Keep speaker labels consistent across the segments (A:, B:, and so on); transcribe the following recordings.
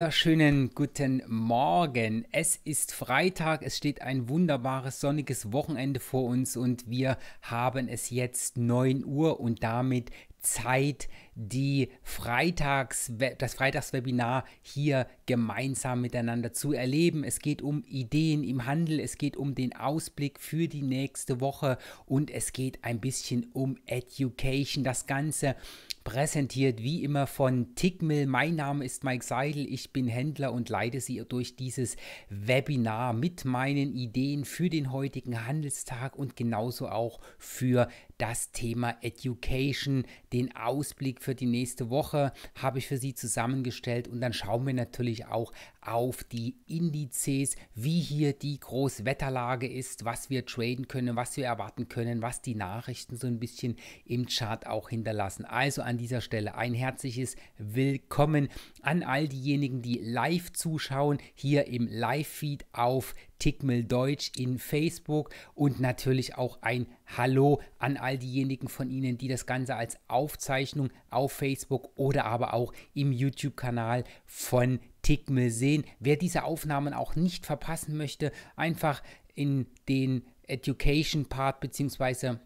A: Wunderschönen guten Morgen. Es ist Freitag, es steht ein wunderbares sonniges Wochenende vor uns und wir haben es jetzt 9 Uhr und damit Zeit, die Freitags, das Freitagswebinar hier gemeinsam miteinander zu erleben. Es geht um Ideen im Handel, es geht um den Ausblick für die nächste Woche und es geht ein bisschen um Education. Das Ganze präsentiert wie immer von Tickmill. Mein Name ist Mike Seidel, ich bin Händler und leite Sie durch dieses Webinar mit meinen Ideen für den heutigen Handelstag und genauso auch für das Thema Education. Den Ausblick für die nächste Woche habe ich für Sie zusammengestellt und dann schauen wir natürlich auch auf die Indizes, wie hier die Großwetterlage ist, was wir traden können, was wir erwarten können, was die Nachrichten so ein bisschen im Chart auch hinterlassen. Also an dieser Stelle ein herzliches Willkommen an all diejenigen, die live zuschauen, hier im Live-Feed auf Tickmill Deutsch in Facebook und natürlich auch ein Hallo an all diejenigen von Ihnen, die das Ganze als Aufzeichnung auf Facebook oder aber auch im YouTube-Kanal von Tickmill sehen. Wer diese Aufnahmen auch nicht verpassen möchte, einfach in den Education-Part beziehungsweise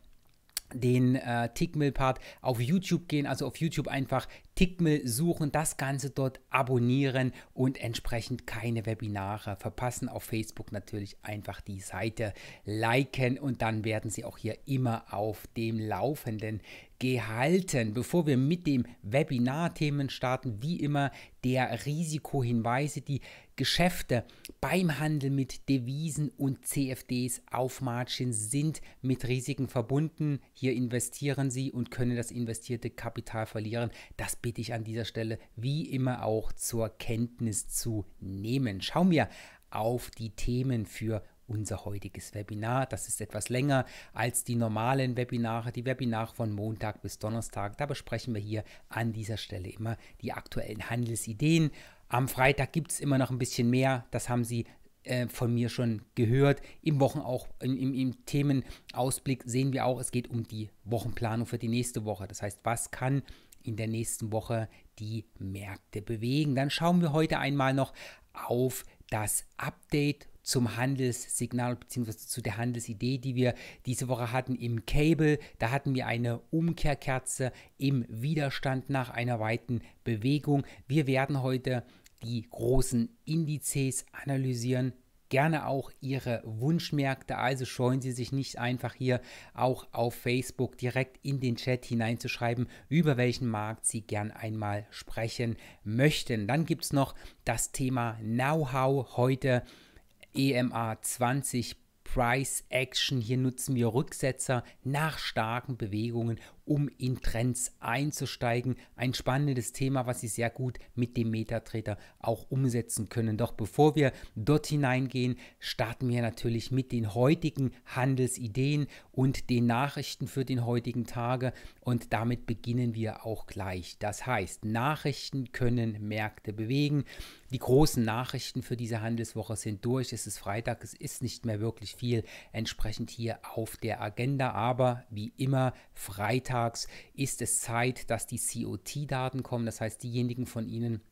A: den äh, Tickmill-Part auf YouTube gehen, also auf YouTube einfach Tickmill suchen, das Ganze dort abonnieren und entsprechend keine Webinare verpassen. Auf Facebook natürlich einfach die Seite liken und dann werden Sie auch hier immer auf dem Laufenden gehalten. Bevor wir mit dem Webinar-Themen starten, wie immer der Risikohinweise, die Geschäfte beim Handel mit Devisen und CFDs auf Margin sind mit Risiken verbunden. Hier investieren Sie und können das investierte Kapital verlieren. Das bitte ich an dieser Stelle wie immer auch zur Kenntnis zu nehmen. Schauen wir auf die Themen für unser heutiges Webinar. Das ist etwas länger als die normalen Webinare, die Webinare von Montag bis Donnerstag. Da besprechen wir hier an dieser Stelle immer die aktuellen Handelsideen am Freitag gibt es immer noch ein bisschen mehr. Das haben Sie äh, von mir schon gehört. Im Wochen auch, im, im, im Themenausblick sehen wir auch, es geht um die Wochenplanung für die nächste Woche. Das heißt, was kann in der nächsten Woche die Märkte bewegen? Dann schauen wir heute einmal noch auf das Update zum Handelssignal bzw. zu der Handelsidee, die wir diese Woche hatten im Cable. Da hatten wir eine Umkehrkerze im Widerstand nach einer weiten Bewegung. Wir werden heute die großen Indizes analysieren, gerne auch Ihre Wunschmärkte. Also scheuen Sie sich nicht einfach hier auch auf Facebook direkt in den Chat hineinzuschreiben, über welchen Markt Sie gern einmal sprechen möchten. Dann gibt es noch das Thema Know-how heute. EMA 20 Price Action. Hier nutzen wir Rücksetzer nach starken Bewegungen, um in Trends einzusteigen. Ein spannendes Thema, was Sie sehr gut mit dem Metatrader auch umsetzen können. Doch bevor wir dort hineingehen, starten wir natürlich mit den heutigen Handelsideen und den Nachrichten für den heutigen Tage. Und damit beginnen wir auch gleich. Das heißt, Nachrichten können Märkte bewegen. Die großen Nachrichten für diese Handelswoche sind durch. Es ist Freitag, es ist nicht mehr wirklich viel entsprechend hier auf der Agenda. Aber wie immer, freitags ist es Zeit, dass die COT-Daten kommen. Das heißt, diejenigen von Ihnen,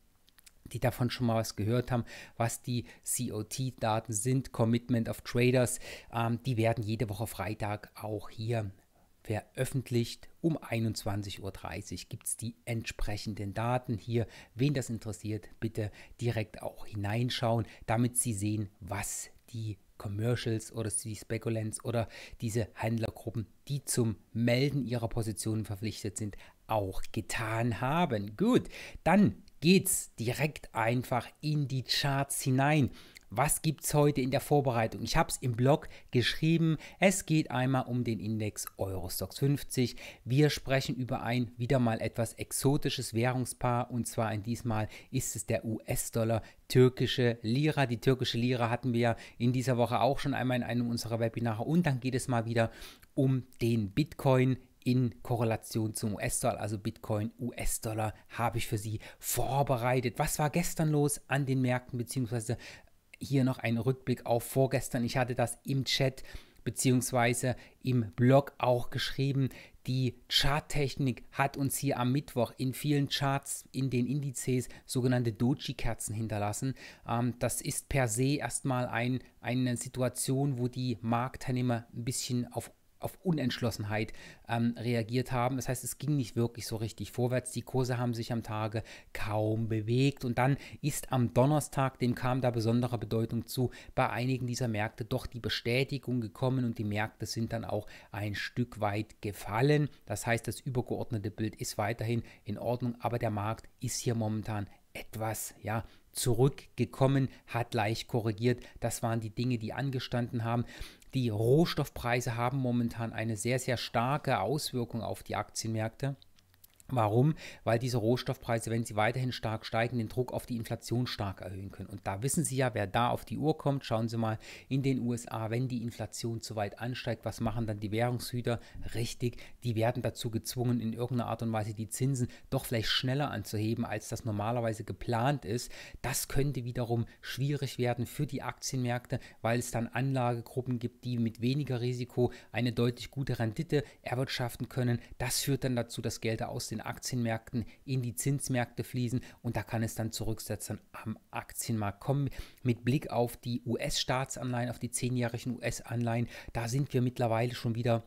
A: die davon schon mal was gehört haben, was die COT-Daten sind, Commitment of Traders, ähm, die werden jede Woche Freitag auch hier veröffentlicht. Um 21.30 Uhr gibt es die entsprechenden Daten hier. Wen das interessiert, bitte direkt auch hineinschauen, damit Sie sehen, was die Commercials oder die Speculants oder diese Händlergruppen, die zum Melden ihrer Positionen verpflichtet sind, auch getan haben. Gut, dann geht es direkt einfach in die Charts hinein was gibt es heute in der Vorbereitung? Ich habe es im Blog geschrieben. Es geht einmal um den Index Eurostox 50. Wir sprechen über ein wieder mal etwas exotisches Währungspaar und zwar ein diesmal ist es der US-Dollar, türkische Lira. Die türkische Lira hatten wir ja in dieser Woche auch schon einmal in einem unserer Webinare und dann geht es mal wieder um den Bitcoin in Korrelation zum US-Dollar, also Bitcoin, US-Dollar, habe ich für Sie vorbereitet. Was war gestern los an den Märkten, beziehungsweise hier noch ein Rückblick auf vorgestern. Ich hatte das im Chat beziehungsweise im Blog auch geschrieben. Die Charttechnik hat uns hier am Mittwoch in vielen Charts in den Indizes sogenannte Doji-Kerzen hinterlassen. Ähm, das ist per se erstmal ein, eine Situation, wo die Marktteilnehmer ein bisschen auf auf Unentschlossenheit ähm, reagiert haben. Das heißt, es ging nicht wirklich so richtig vorwärts. Die Kurse haben sich am Tage kaum bewegt. Und dann ist am Donnerstag, dem kam da besondere Bedeutung zu, bei einigen dieser Märkte doch die Bestätigung gekommen und die Märkte sind dann auch ein Stück weit gefallen. Das heißt, das übergeordnete Bild ist weiterhin in Ordnung, aber der Markt ist hier momentan etwas, ja, zurückgekommen, hat leicht korrigiert. Das waren die Dinge, die angestanden haben. Die Rohstoffpreise haben momentan eine sehr, sehr starke Auswirkung auf die Aktienmärkte. Warum? Weil diese Rohstoffpreise, wenn sie weiterhin stark steigen, den Druck auf die Inflation stark erhöhen können. Und da wissen Sie ja, wer da auf die Uhr kommt. Schauen Sie mal in den USA, wenn die Inflation zu weit ansteigt, was machen dann die Währungshüter? Richtig, die werden dazu gezwungen, in irgendeiner Art und Weise die Zinsen doch vielleicht schneller anzuheben, als das normalerweise geplant ist. Das könnte wiederum schwierig werden für die Aktienmärkte, weil es dann Anlagegruppen gibt, die mit weniger Risiko eine deutlich gute Rendite erwirtschaften können. Das führt dann dazu, dass Gelder aus den Aktienmärkten in die Zinsmärkte fließen und da kann es dann zurücksetzen am Aktienmarkt kommen. Mit Blick auf die US-Staatsanleihen, auf die zehnjährigen US-Anleihen, da sind wir mittlerweile schon wieder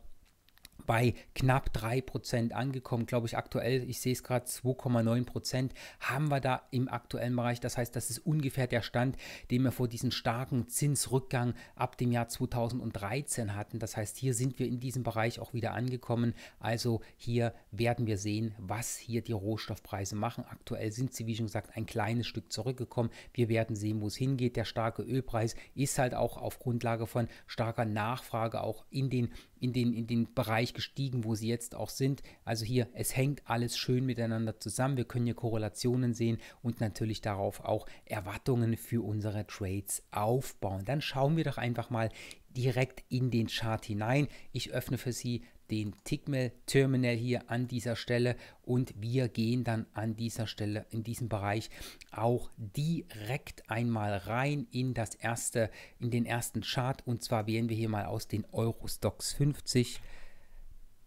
A: bei knapp 3% angekommen, glaube ich, aktuell, ich sehe es gerade, 2,9% haben wir da im aktuellen Bereich. Das heißt, das ist ungefähr der Stand, den wir vor diesem starken Zinsrückgang ab dem Jahr 2013 hatten. Das heißt, hier sind wir in diesem Bereich auch wieder angekommen. Also hier werden wir sehen, was hier die Rohstoffpreise machen. Aktuell sind sie, wie schon gesagt, ein kleines Stück zurückgekommen. Wir werden sehen, wo es hingeht. Der starke Ölpreis ist halt auch auf Grundlage von starker Nachfrage auch in den in den, in den Bereich gestiegen, wo sie jetzt auch sind. Also hier, es hängt alles schön miteinander zusammen. Wir können hier Korrelationen sehen und natürlich darauf auch Erwartungen für unsere Trades aufbauen. Dann schauen wir doch einfach mal direkt in den Chart hinein. Ich öffne für Sie den Tickmill Terminal hier an dieser Stelle und wir gehen dann an dieser Stelle in diesem Bereich auch direkt einmal rein in das erste in den ersten Chart und zwar wählen wir hier mal aus den Eurostox 50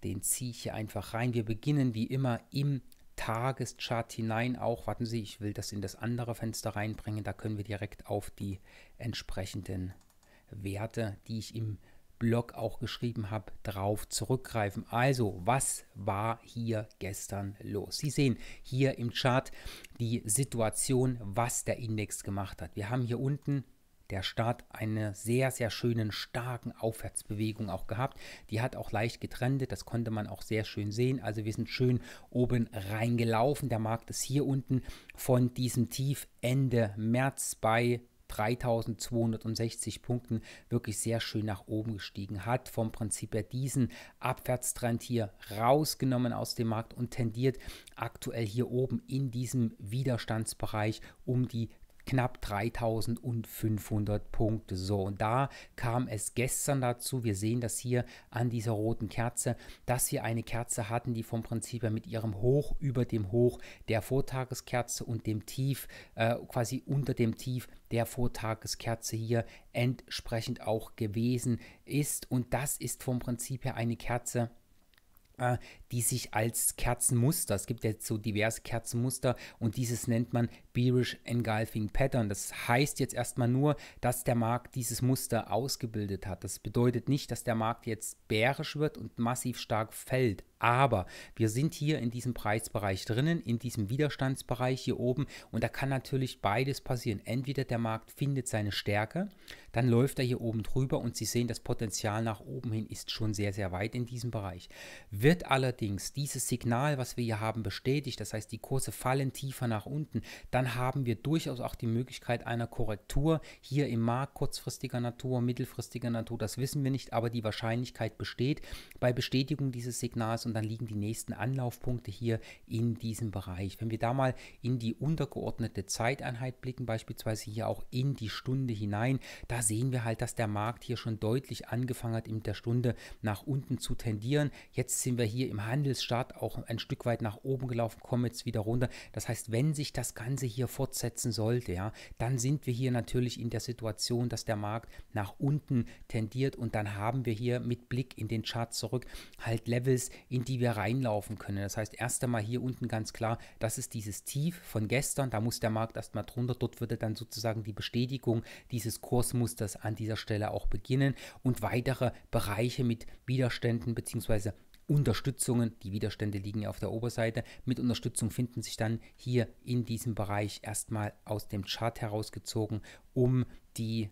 A: den ziehe ich hier einfach rein. Wir beginnen wie immer im Tageschart hinein auch. Warten Sie, ich will das in das andere Fenster reinbringen. Da können wir direkt auf die entsprechenden Werte, die ich im Blog auch geschrieben habe, drauf zurückgreifen. Also, was war hier gestern los? Sie sehen hier im Chart die Situation, was der Index gemacht hat. Wir haben hier unten der Start eine sehr, sehr schönen, starken Aufwärtsbewegung auch gehabt. Die hat auch leicht getrendet, das konnte man auch sehr schön sehen. Also wir sind schön oben reingelaufen. Der Markt ist hier unten von diesem Tief Ende März bei 3260 Punkten wirklich sehr schön nach oben gestiegen, hat vom Prinzip her diesen Abwärtstrend hier rausgenommen aus dem Markt und tendiert aktuell hier oben in diesem Widerstandsbereich um die knapp 3500 Punkte. So, und da kam es gestern dazu, wir sehen das hier an dieser roten Kerze, dass wir eine Kerze hatten, die vom Prinzip her mit ihrem Hoch über dem Hoch der Vortageskerze und dem Tief, äh, quasi unter dem Tief der Vortageskerze hier entsprechend auch gewesen ist. Und das ist vom Prinzip her eine Kerze, äh, die sich als Kerzenmuster, es gibt jetzt so diverse Kerzenmuster und dieses nennt man Bearish Engulfing Pattern. Das heißt jetzt erstmal nur, dass der Markt dieses Muster ausgebildet hat. Das bedeutet nicht, dass der Markt jetzt bärisch wird und massiv stark fällt. Aber wir sind hier in diesem Preisbereich drinnen, in diesem Widerstandsbereich hier oben und da kann natürlich beides passieren. Entweder der Markt findet seine Stärke, dann läuft er hier oben drüber und Sie sehen, das Potenzial nach oben hin ist schon sehr, sehr weit in diesem Bereich. Wird allerdings allerdings dieses Signal, was wir hier haben, bestätigt, das heißt die Kurse fallen tiefer nach unten, dann haben wir durchaus auch die Möglichkeit einer Korrektur hier im Markt kurzfristiger Natur, mittelfristiger Natur, das wissen wir nicht, aber die Wahrscheinlichkeit besteht bei Bestätigung dieses Signals und dann liegen die nächsten Anlaufpunkte hier in diesem Bereich. Wenn wir da mal in die untergeordnete Zeiteinheit blicken, beispielsweise hier auch in die Stunde hinein, da sehen wir halt, dass der Markt hier schon deutlich angefangen hat, in der Stunde nach unten zu tendieren. Jetzt sind wir hier im Handelsstart auch ein Stück weit nach oben gelaufen, kommen jetzt wieder runter. Das heißt, wenn sich das Ganze hier fortsetzen sollte, ja, dann sind wir hier natürlich in der Situation, dass der Markt nach unten tendiert und dann haben wir hier mit Blick in den Chart zurück halt Levels, in die wir reinlaufen können. Das heißt, erst einmal hier unten ganz klar, das ist dieses Tief von gestern, da muss der Markt erstmal drunter, dort würde dann sozusagen die Bestätigung dieses Kursmusters an dieser Stelle auch beginnen und weitere Bereiche mit Widerständen bzw. Unterstützungen, die Widerstände liegen ja auf der Oberseite, mit Unterstützung finden sich dann hier in diesem Bereich erstmal aus dem Chart herausgezogen, um die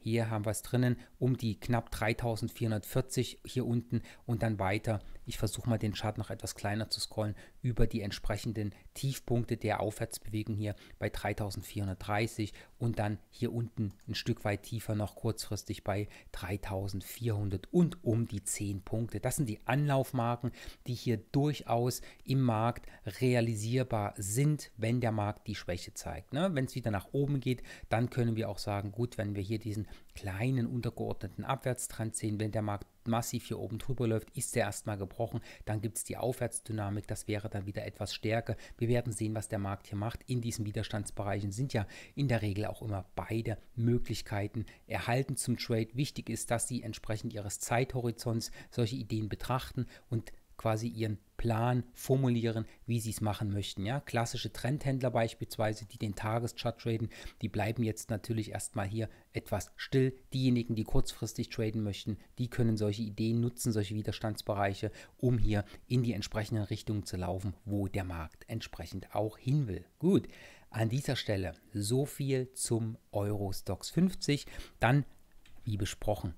A: hier haben wir es drinnen, um die knapp 3440 hier unten und dann weiter ich versuche mal den Chart noch etwas kleiner zu scrollen, über die entsprechenden Tiefpunkte der Aufwärtsbewegung hier bei 3430 und dann hier unten ein Stück weit tiefer noch kurzfristig bei 3400 und um die 10 Punkte. Das sind die Anlaufmarken, die hier durchaus im Markt realisierbar sind, wenn der Markt die Schwäche zeigt. Ne? Wenn es wieder nach oben geht, dann können wir auch sagen, gut, wenn wir hier diesen kleinen untergeordneten Abwärtstrend sehen. Wenn der Markt massiv hier oben drüber läuft, ist er erstmal gebrochen. Dann gibt es die Aufwärtsdynamik, das wäre dann wieder etwas stärker. Wir werden sehen, was der Markt hier macht. In diesen Widerstandsbereichen sind ja in der Regel auch immer beide Möglichkeiten erhalten zum Trade. Wichtig ist, dass Sie entsprechend Ihres Zeithorizonts solche Ideen betrachten und quasi ihren Plan formulieren, wie sie es machen möchten. Ja? Klassische Trendhändler beispielsweise, die den Tageschart traden, die bleiben jetzt natürlich erstmal hier etwas still. Diejenigen, die kurzfristig traden möchten, die können solche Ideen nutzen, solche Widerstandsbereiche, um hier in die entsprechenden Richtungen zu laufen, wo der Markt entsprechend auch hin will. Gut, an dieser Stelle so viel zum Euro Stocks 50. Dann, wie besprochen,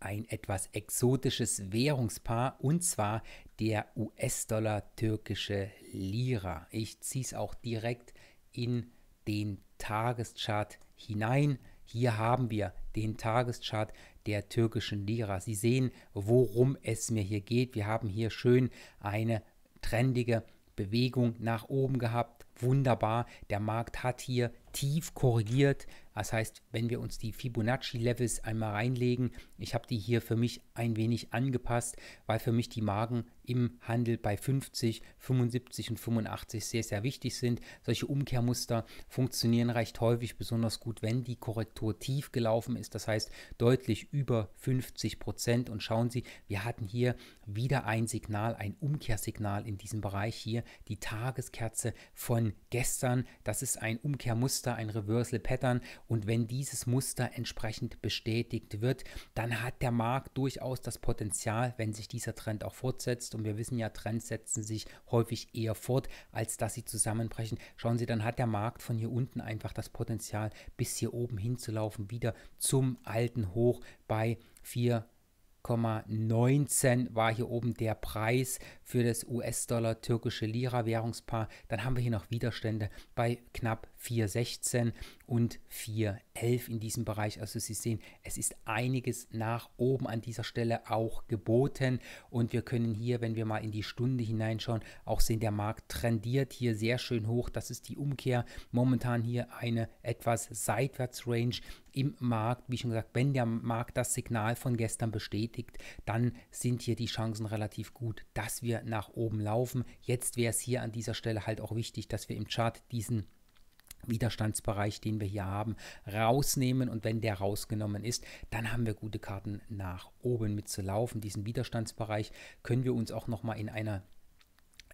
A: ein etwas exotisches Währungspaar und zwar der US-Dollar türkische Lira. Ich ziehe es auch direkt in den Tageschart hinein. Hier haben wir den Tageschart der türkischen Lira. Sie sehen, worum es mir hier geht. Wir haben hier schön eine trendige Bewegung nach oben gehabt. Wunderbar. Der Markt hat hier tief korrigiert. Das heißt, wenn wir uns die Fibonacci-Levels einmal reinlegen, ich habe die hier für mich ein wenig angepasst, weil für mich die Margen im Handel bei 50, 75 und 85 sehr, sehr wichtig sind. Solche Umkehrmuster funktionieren recht häufig, besonders gut, wenn die Korrektur tief gelaufen ist, das heißt deutlich über 50 Prozent. Und schauen Sie, wir hatten hier wieder ein Signal, ein Umkehrsignal in diesem Bereich hier, die Tageskerze von gestern. Das ist ein Umkehrmuster, ein Reversal Pattern und wenn dieses Muster entsprechend bestätigt wird, dann hat der Markt durchaus das Potenzial, wenn sich dieser Trend auch fortsetzt. Und wir wissen ja, Trends setzen sich häufig eher fort, als dass sie zusammenbrechen. Schauen Sie, dann hat der Markt von hier unten einfach das Potenzial, bis hier oben hinzulaufen, wieder zum alten Hoch bei 4,19 war hier oben der Preis für das US-Dollar türkische Lira Währungspaar. Dann haben wir hier noch Widerstände bei knapp 4,16 und 4,11 in diesem Bereich. Also Sie sehen, es ist einiges nach oben an dieser Stelle auch geboten und wir können hier, wenn wir mal in die Stunde hineinschauen, auch sehen, der Markt trendiert hier sehr schön hoch. Das ist die Umkehr. Momentan hier eine etwas seitwärts Range im Markt. Wie schon gesagt, wenn der Markt das Signal von gestern bestätigt, dann sind hier die Chancen relativ gut, dass wir wir nach oben laufen. Jetzt wäre es hier an dieser Stelle halt auch wichtig, dass wir im Chart diesen Widerstandsbereich, den wir hier haben, rausnehmen und wenn der rausgenommen ist, dann haben wir gute Karten nach oben mitzulaufen. Diesen Widerstandsbereich können wir uns auch noch mal in einer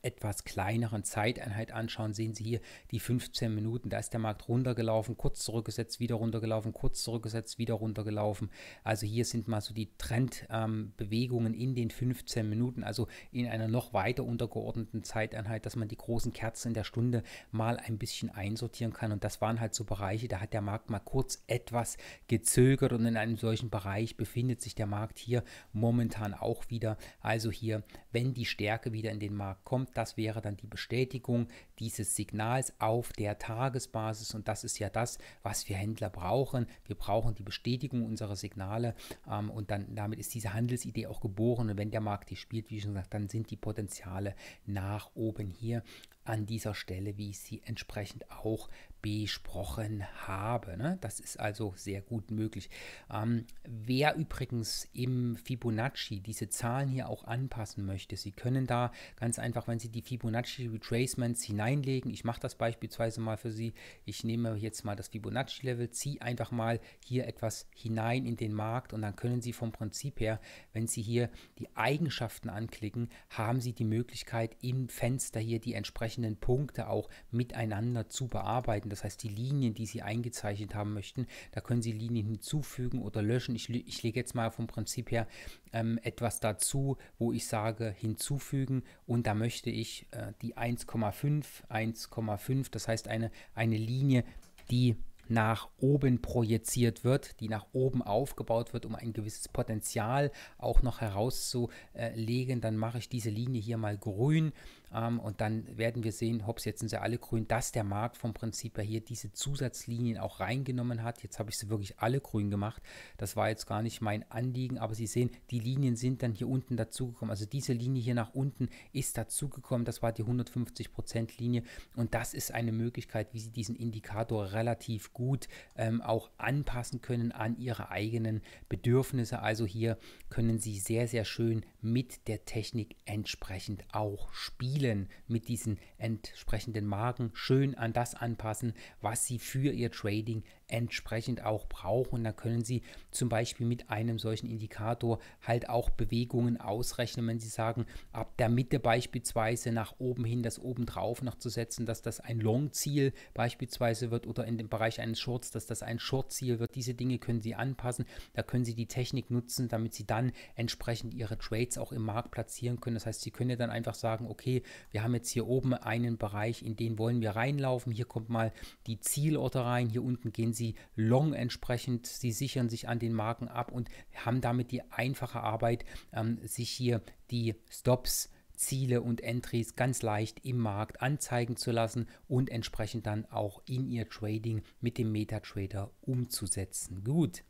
A: etwas kleineren Zeiteinheit anschauen, sehen Sie hier die 15 Minuten. Da ist der Markt runtergelaufen, kurz zurückgesetzt, wieder runtergelaufen, kurz zurückgesetzt, wieder runtergelaufen. Also hier sind mal so die Trendbewegungen ähm, in den 15 Minuten, also in einer noch weiter untergeordneten Zeiteinheit, dass man die großen Kerzen in der Stunde mal ein bisschen einsortieren kann. Und das waren halt so Bereiche, da hat der Markt mal kurz etwas gezögert und in einem solchen Bereich befindet sich der Markt hier momentan auch wieder. Also hier, wenn die Stärke wieder in den Markt kommt, das wäre dann die Bestätigung dieses Signals auf der Tagesbasis und das ist ja das, was wir Händler brauchen. Wir brauchen die Bestätigung unserer Signale ähm, und dann damit ist diese Handelsidee auch geboren und wenn der Markt die spielt, wie schon gesagt, dann sind die Potenziale nach oben hier an dieser Stelle, wie ich sie entsprechend auch besprochen habe. Ne? Das ist also sehr gut möglich. Ähm, wer übrigens im Fibonacci diese Zahlen hier auch anpassen möchte, Sie können da ganz einfach, wenn Sie die Fibonacci Retracements hineinlegen, ich mache das beispielsweise mal für Sie, ich nehme jetzt mal das Fibonacci Level, ziehe einfach mal hier etwas hinein in den Markt und dann können Sie vom Prinzip her, wenn Sie hier die Eigenschaften anklicken, haben Sie die Möglichkeit im Fenster hier die entsprechenden Punkte auch miteinander zu bearbeiten. Das heißt, die Linien, die Sie eingezeichnet haben möchten, da können Sie Linien hinzufügen oder löschen. Ich, ich lege jetzt mal vom Prinzip her ähm, etwas dazu, wo ich sage hinzufügen und da möchte ich äh, die 1,5, 1,5, das heißt eine, eine Linie, die nach oben projiziert wird, die nach oben aufgebaut wird, um ein gewisses Potenzial auch noch herauszulegen, dann mache ich diese Linie hier mal grün ähm, und dann werden wir sehen, hops, jetzt sind sie alle grün, dass der Markt vom Prinzip her hier diese Zusatzlinien auch reingenommen hat. Jetzt habe ich sie wirklich alle grün gemacht. Das war jetzt gar nicht mein Anliegen, aber Sie sehen, die Linien sind dann hier unten dazugekommen. Also diese Linie hier nach unten ist dazugekommen. Das war die 150% Linie und das ist eine Möglichkeit, wie Sie diesen Indikator relativ gut ähm, auch anpassen können an Ihre eigenen Bedürfnisse. Also hier können Sie sehr, sehr schön mit der Technik entsprechend auch spielen. Stilen mit diesen entsprechenden Marken schön an das anpassen, was sie für ihr Trading entsprechend auch brauchen. Da können Sie zum Beispiel mit einem solchen Indikator halt auch Bewegungen ausrechnen, wenn Sie sagen, ab der Mitte beispielsweise nach oben hin das oben drauf noch zu setzen, dass das ein Long-Ziel beispielsweise wird oder in dem Bereich eines Shorts, dass das ein Short-Ziel wird. Diese Dinge können Sie anpassen. Da können Sie die Technik nutzen, damit Sie dann entsprechend Ihre Trades auch im Markt platzieren können. Das heißt, Sie können ja dann einfach sagen, okay, wir haben jetzt hier oben einen Bereich, in den wollen wir reinlaufen. Hier kommt mal die Zielorte rein. Hier unten gehen Sie sie long entsprechend, sie sichern sich an den Marken ab und haben damit die einfache Arbeit, ähm, sich hier die Stops Ziele und Entries ganz leicht im Markt anzeigen zu lassen und entsprechend dann auch in ihr Trading mit dem MetaTrader umzusetzen. Gut,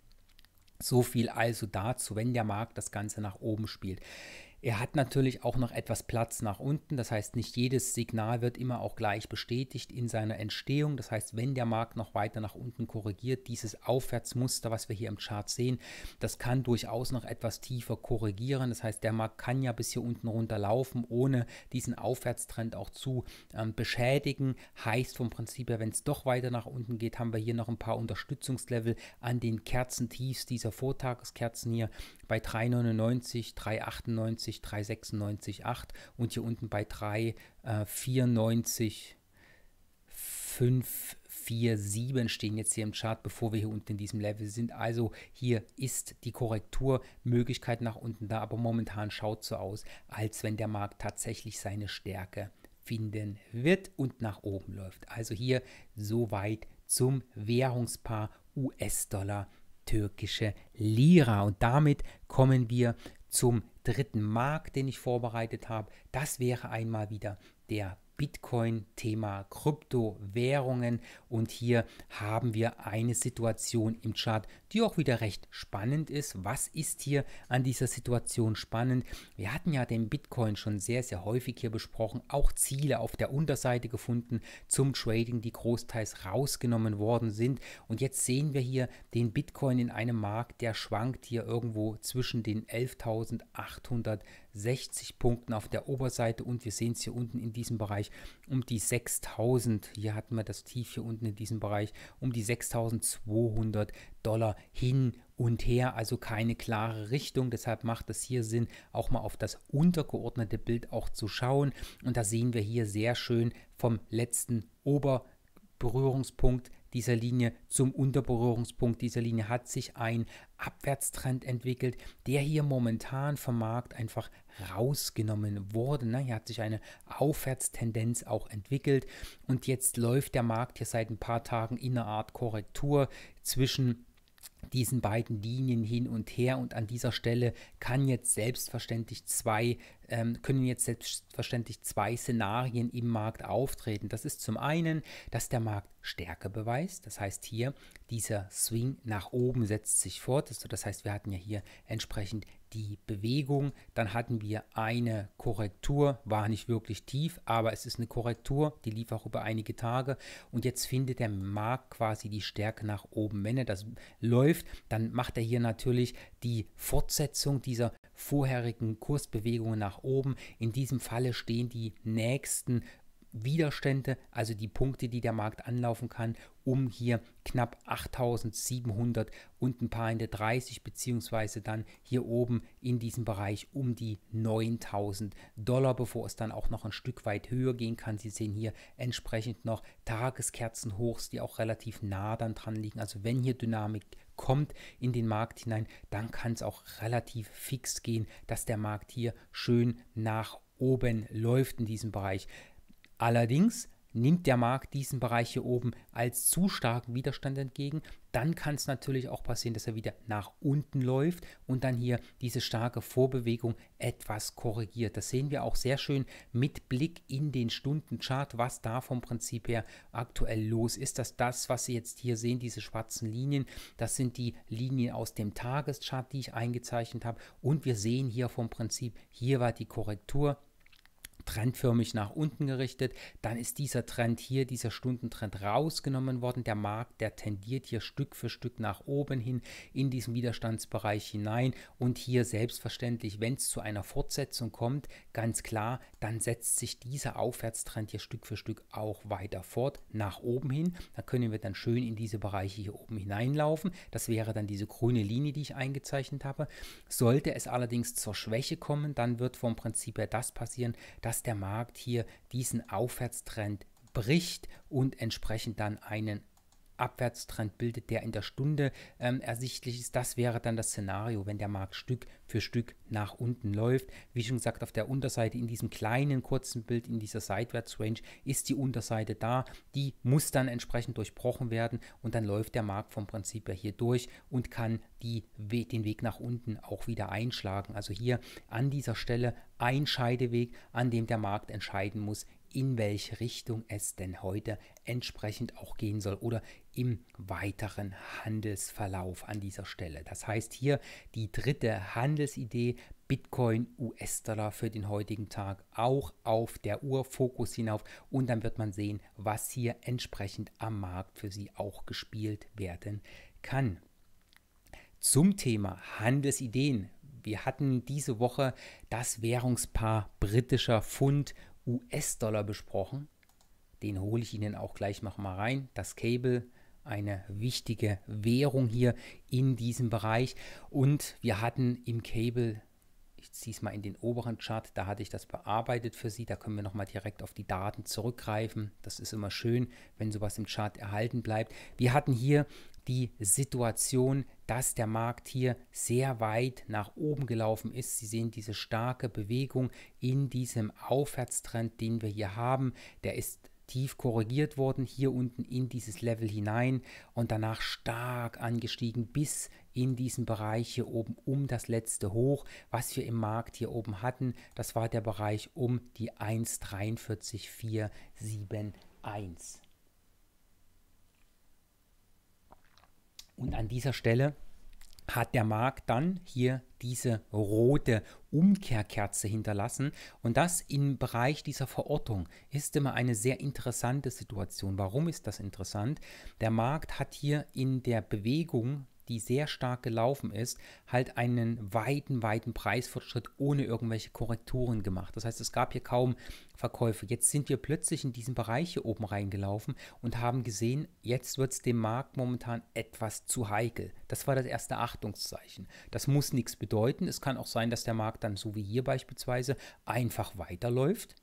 A: so viel also dazu, wenn der Markt das Ganze nach oben spielt. Er hat natürlich auch noch etwas Platz nach unten, das heißt nicht jedes Signal wird immer auch gleich bestätigt in seiner Entstehung, das heißt wenn der Markt noch weiter nach unten korrigiert, dieses Aufwärtsmuster, was wir hier im Chart sehen, das kann durchaus noch etwas tiefer korrigieren, das heißt der Markt kann ja bis hier unten runterlaufen, ohne diesen Aufwärtstrend auch zu ähm, beschädigen, heißt vom Prinzip her, wenn es doch weiter nach unten geht, haben wir hier noch ein paar Unterstützungslevel an den Kerzentiefs dieser Vortageskerzen hier bei 3,99, 3,98, 3,96, 3,96,8 und hier unten bei 3,94, äh, 5,47 stehen jetzt hier im Chart, bevor wir hier unten in diesem Level sind. Also hier ist die Korrekturmöglichkeit nach unten da, aber momentan schaut so aus, als wenn der Markt tatsächlich seine Stärke finden wird und nach oben läuft. Also hier soweit zum Währungspaar US-Dollar türkische Lira. Und damit kommen wir zum dritten Markt, den ich vorbereitet habe. Das wäre einmal wieder der Bitcoin, Thema Kryptowährungen und hier haben wir eine Situation im Chart, die auch wieder recht spannend ist. Was ist hier an dieser Situation spannend? Wir hatten ja den Bitcoin schon sehr, sehr häufig hier besprochen, auch Ziele auf der Unterseite gefunden zum Trading, die großteils rausgenommen worden sind und jetzt sehen wir hier den Bitcoin in einem Markt, der schwankt hier irgendwo zwischen den 11.800 60 Punkten auf der Oberseite und wir sehen es hier unten in diesem Bereich um die 6000. Hier hatten wir das Tief hier unten in diesem Bereich um die 6200 Dollar hin und her, also keine klare Richtung. Deshalb macht es hier Sinn, auch mal auf das untergeordnete Bild auch zu schauen. Und da sehen wir hier sehr schön vom letzten Oberberührungspunkt dieser Linie zum Unterberührungspunkt dieser Linie hat sich ein Abwärtstrend entwickelt, der hier momentan vom Markt einfach rausgenommen wurde. Ne? Hier hat sich eine Aufwärtstendenz auch entwickelt und jetzt läuft der Markt hier seit ein paar Tagen in einer Art Korrektur zwischen diesen beiden Linien hin und her und an dieser Stelle kann jetzt selbstverständlich zwei ähm, können jetzt selbstverständlich zwei Szenarien im Markt auftreten. Das ist zum einen, dass der Markt Stärke beweist, das heißt hier dieser Swing nach oben setzt sich fort. Also das heißt, wir hatten ja hier entsprechend die Bewegung. Dann hatten wir eine Korrektur, war nicht wirklich tief, aber es ist eine Korrektur, die lief auch über einige Tage. Und jetzt findet der Markt quasi die Stärke nach oben. Wenn er das läuft, dann macht er hier natürlich die Fortsetzung dieser vorherigen Kursbewegungen nach oben. In diesem Falle stehen die nächsten Widerstände, also die Punkte, die der Markt anlaufen kann, um hier knapp 8700 und ein paar in der 30 beziehungsweise dann hier oben in diesem Bereich um die 9000 Dollar, bevor es dann auch noch ein Stück weit höher gehen kann. Sie sehen hier entsprechend noch Tageskerzenhochs, die auch relativ nah dann dran liegen. Also wenn hier Dynamik kommt in den Markt hinein, dann kann es auch relativ fix gehen, dass der Markt hier schön nach oben läuft in diesem Bereich. Allerdings nimmt der Markt diesen Bereich hier oben als zu starken Widerstand entgegen, dann kann es natürlich auch passieren, dass er wieder nach unten läuft und dann hier diese starke Vorbewegung etwas korrigiert. Das sehen wir auch sehr schön mit Blick in den Stundenchart, was da vom Prinzip her aktuell los ist. Dass das, was Sie jetzt hier sehen, diese schwarzen Linien, das sind die Linien aus dem Tageschart, die ich eingezeichnet habe. Und wir sehen hier vom Prinzip, hier war die Korrektur, trendförmig nach unten gerichtet. Dann ist dieser Trend hier, dieser Stundentrend rausgenommen worden. Der Markt, der tendiert hier Stück für Stück nach oben hin in diesen Widerstandsbereich hinein. Und hier selbstverständlich, wenn es zu einer Fortsetzung kommt, ganz klar, dann setzt sich dieser Aufwärtstrend hier Stück für Stück auch weiter fort nach oben hin. Da können wir dann schön in diese Bereiche hier oben hineinlaufen. Das wäre dann diese grüne Linie, die ich eingezeichnet habe. Sollte es allerdings zur Schwäche kommen, dann wird vom Prinzip her das passieren, dass dass der Markt hier diesen Aufwärtstrend bricht und entsprechend dann einen Abwärtstrend bildet, der in der Stunde ähm, ersichtlich ist. Das wäre dann das Szenario, wenn der Markt Stück für Stück nach unten läuft. Wie schon gesagt, auf der Unterseite in diesem kleinen kurzen Bild, in dieser Seitwärtsrange, ist die Unterseite da. Die muss dann entsprechend durchbrochen werden und dann läuft der Markt vom Prinzip her hier durch und kann die, den Weg nach unten auch wieder einschlagen. Also hier an dieser Stelle ein Scheideweg, an dem der Markt entscheiden muss, in welche Richtung es denn heute entsprechend auch gehen soll oder im weiteren Handelsverlauf an dieser Stelle. Das heißt hier die dritte Handelsidee Bitcoin, US-Dollar für den heutigen Tag auch auf der Uhr, Fokus hinauf und dann wird man sehen, was hier entsprechend am Markt für Sie auch gespielt werden kann. Zum Thema Handelsideen. Wir hatten diese Woche das Währungspaar britischer Pfund US-Dollar besprochen. Den hole ich Ihnen auch gleich noch mal rein. Das Cable, eine wichtige Währung hier in diesem Bereich. Und wir hatten im Cable, ich ziehe es mal in den oberen Chart, da hatte ich das bearbeitet für Sie. Da können wir noch mal direkt auf die Daten zurückgreifen. Das ist immer schön, wenn sowas im Chart erhalten bleibt. Wir hatten hier die Situation dass der Markt hier sehr weit nach oben gelaufen ist. Sie sehen diese starke Bewegung in diesem Aufwärtstrend, den wir hier haben. Der ist tief korrigiert worden, hier unten in dieses Level hinein und danach stark angestiegen bis in diesen Bereich hier oben um das letzte Hoch, was wir im Markt hier oben hatten. Das war der Bereich um die 1,43471. Und an dieser Stelle hat der Markt dann hier diese rote Umkehrkerze hinterlassen. Und das im Bereich dieser Verortung ist immer eine sehr interessante Situation. Warum ist das interessant? Der Markt hat hier in der Bewegung die sehr stark gelaufen ist, halt einen weiten, weiten Preisfortschritt ohne irgendwelche Korrekturen gemacht. Das heißt, es gab hier kaum Verkäufe. Jetzt sind wir plötzlich in diesen Bereich hier oben reingelaufen und haben gesehen, jetzt wird es dem Markt momentan etwas zu heikel. Das war das erste Achtungszeichen. Das muss nichts bedeuten. Es kann auch sein, dass der Markt dann so wie hier beispielsweise einfach weiterläuft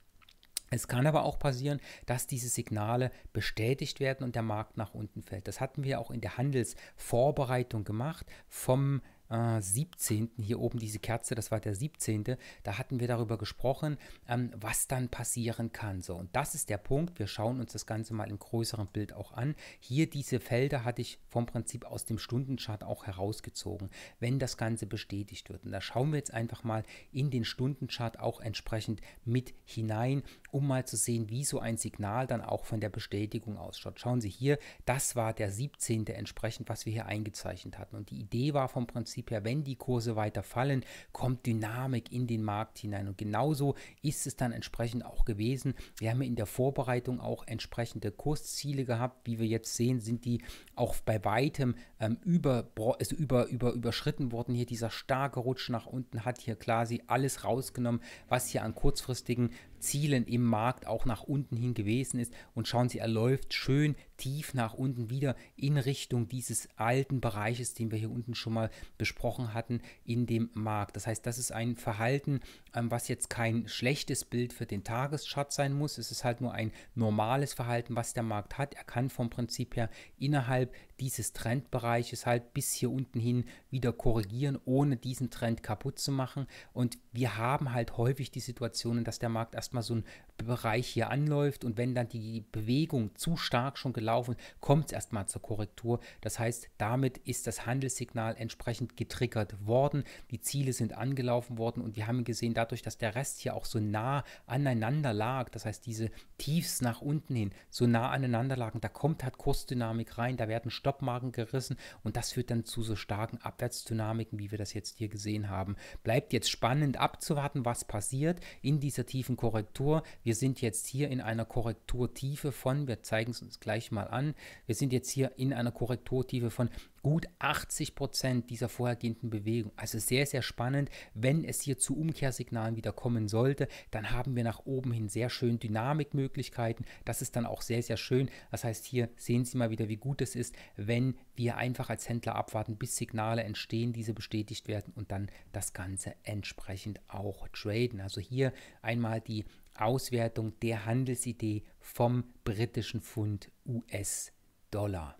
A: es kann aber auch passieren, dass diese Signale bestätigt werden und der Markt nach unten fällt. Das hatten wir auch in der Handelsvorbereitung gemacht vom 17. Äh, hier oben diese Kerze, das war der 17. Da hatten wir darüber gesprochen, ähm, was dann passieren kann. So, und das ist der Punkt. Wir schauen uns das Ganze mal im größeren Bild auch an. Hier diese Felder hatte ich vom Prinzip aus dem Stundenchart auch herausgezogen, wenn das Ganze bestätigt wird. Und da schauen wir jetzt einfach mal in den Stundenchart auch entsprechend mit hinein, um mal zu sehen, wie so ein Signal dann auch von der Bestätigung ausschaut. Schauen Sie hier, das war der 17. entsprechend, was wir hier eingezeichnet hatten. Und die Idee war vom Prinzip, Prinzip her, wenn die Kurse weiter fallen, kommt Dynamik in den Markt hinein. Und genauso ist es dann entsprechend auch gewesen. Wir haben in der Vorbereitung auch entsprechende Kursziele gehabt. Wie wir jetzt sehen, sind die auch bei weitem ähm, über, also über, über, überschritten worden. Hier dieser starke Rutsch nach unten hat hier quasi alles rausgenommen, was hier an kurzfristigen Zielen im Markt auch nach unten hin gewesen ist. Und schauen Sie, er läuft schön tief nach unten wieder in Richtung dieses alten Bereiches, den wir hier unten schon mal besprochen hatten, in dem Markt. Das heißt, das ist ein Verhalten, ähm, was jetzt kein schlechtes Bild für den Tageschart sein muss. Es ist halt nur ein normales Verhalten, was der Markt hat. Er kann vom Prinzip her innerhalb dieses Trendbereiches halt bis hier unten hin wieder korrigieren, ohne diesen Trend kaputt zu machen. Und wir haben halt häufig die Situationen, dass der Markt erstmal so einen Bereich hier anläuft und wenn dann die Bewegung zu stark schon gelaufen ist, kommt es erstmal zur Korrektur. Das heißt, damit ist das Handelssignal entsprechend getriggert worden. Die Ziele sind angelaufen worden und wir haben gesehen, dadurch, dass der Rest hier auch so nah aneinander lag, das heißt, diese Tiefs nach unten hin so nah aneinander lagen, da kommt halt Kursdynamik rein, da werden Stoppmarken gerissen und das führt dann zu so starken Abwärtsdynamiken, wie wir das jetzt hier gesehen haben. Bleibt jetzt spannend abzuwarten, was passiert in dieser tiefen Korrektur. Wir sind jetzt hier in einer Korrekturtiefe von, wir zeigen es uns gleich mal an, wir sind jetzt hier in einer Korrekturtiefe von gut 80 Prozent dieser vorhergehenden Bewegung. Also sehr, sehr spannend. Wenn es hier zu Umkehrsignalen wieder kommen sollte, dann haben wir nach oben hin sehr schön Dynamikmöglichkeiten. Das ist dann auch sehr, sehr schön. Das heißt, hier sehen Sie mal wieder, wie gut es ist, wenn wir einfach als Händler abwarten, bis Signale entstehen, diese bestätigt werden und dann das Ganze entsprechend auch traden. Also hier einmal die Auswertung der Handelsidee vom britischen Pfund US-Dollar.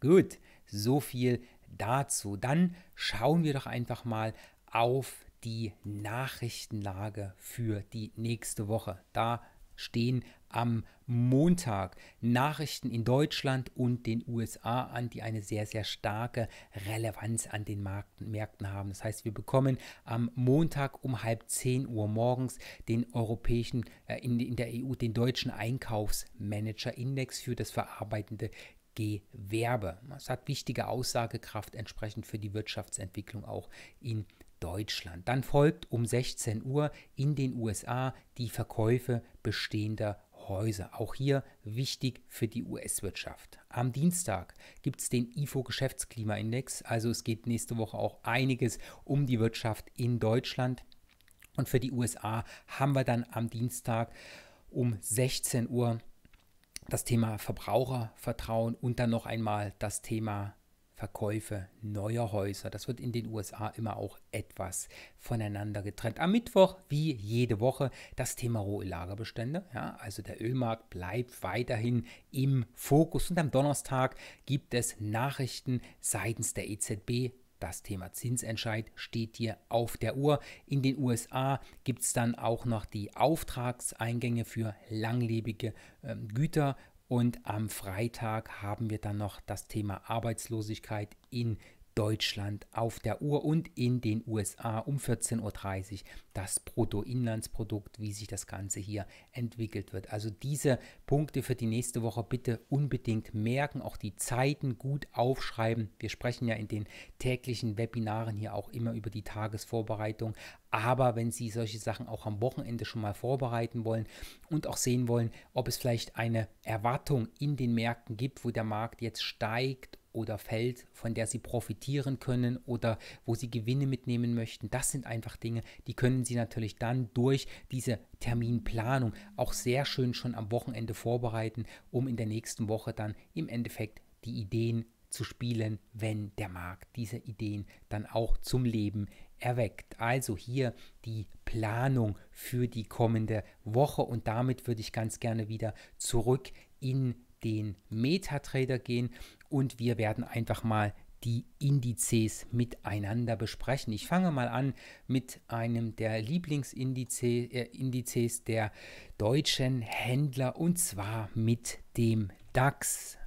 A: Gut, so viel dazu. Dann schauen wir doch einfach mal auf die Nachrichtenlage für die nächste Woche. Da stehen am Montag Nachrichten in Deutschland und den USA an, die eine sehr, sehr starke Relevanz an den Märkten haben. Das heißt, wir bekommen am Montag um halb 10 Uhr morgens den europäischen, äh, in, in der EU, den deutschen Einkaufsmanager-Index für das verarbeitende Gewerbe. Es hat wichtige Aussagekraft entsprechend für die Wirtschaftsentwicklung auch in Deutschland. Dann folgt um 16 Uhr in den USA die Verkäufe bestehender Häuser. Auch hier wichtig für die US-Wirtschaft. Am Dienstag gibt es den IFO Geschäftsklimaindex. Also es geht nächste Woche auch einiges um die Wirtschaft in Deutschland. Und für die USA haben wir dann am Dienstag um 16 Uhr das Thema Verbrauchervertrauen und dann noch einmal das Thema Verkäufe neuer Häuser. Das wird in den USA immer auch etwas voneinander getrennt. Am Mittwoch, wie jede Woche, das Thema rohe Lagerbestände. Ja, also der Ölmarkt bleibt weiterhin im Fokus. Und am Donnerstag gibt es Nachrichten seitens der EZB das Thema Zinsentscheid steht dir auf der Uhr. In den USA gibt es dann auch noch die Auftragseingänge für langlebige äh, Güter. Und am Freitag haben wir dann noch das Thema Arbeitslosigkeit in Deutschland auf der Uhr und in den USA um 14.30 Uhr das Bruttoinlandsprodukt, wie sich das Ganze hier entwickelt wird. Also diese Punkte für die nächste Woche bitte unbedingt merken, auch die Zeiten gut aufschreiben. Wir sprechen ja in den täglichen Webinaren hier auch immer über die Tagesvorbereitung. Aber wenn Sie solche Sachen auch am Wochenende schon mal vorbereiten wollen und auch sehen wollen, ob es vielleicht eine Erwartung in den Märkten gibt, wo der Markt jetzt steigt oder fällt, von der sie profitieren können oder wo sie Gewinne mitnehmen möchten. Das sind einfach Dinge, die können sie natürlich dann durch diese Terminplanung auch sehr schön schon am Wochenende vorbereiten, um in der nächsten Woche dann im Endeffekt die Ideen zu spielen, wenn der Markt diese Ideen dann auch zum Leben erweckt. Also hier die Planung für die kommende Woche und damit würde ich ganz gerne wieder zurück in die den MetaTrader gehen und wir werden einfach mal die Indizes miteinander besprechen. Ich fange mal an mit einem der Lieblingsindizes äh, der deutschen Händler und zwar mit dem DAX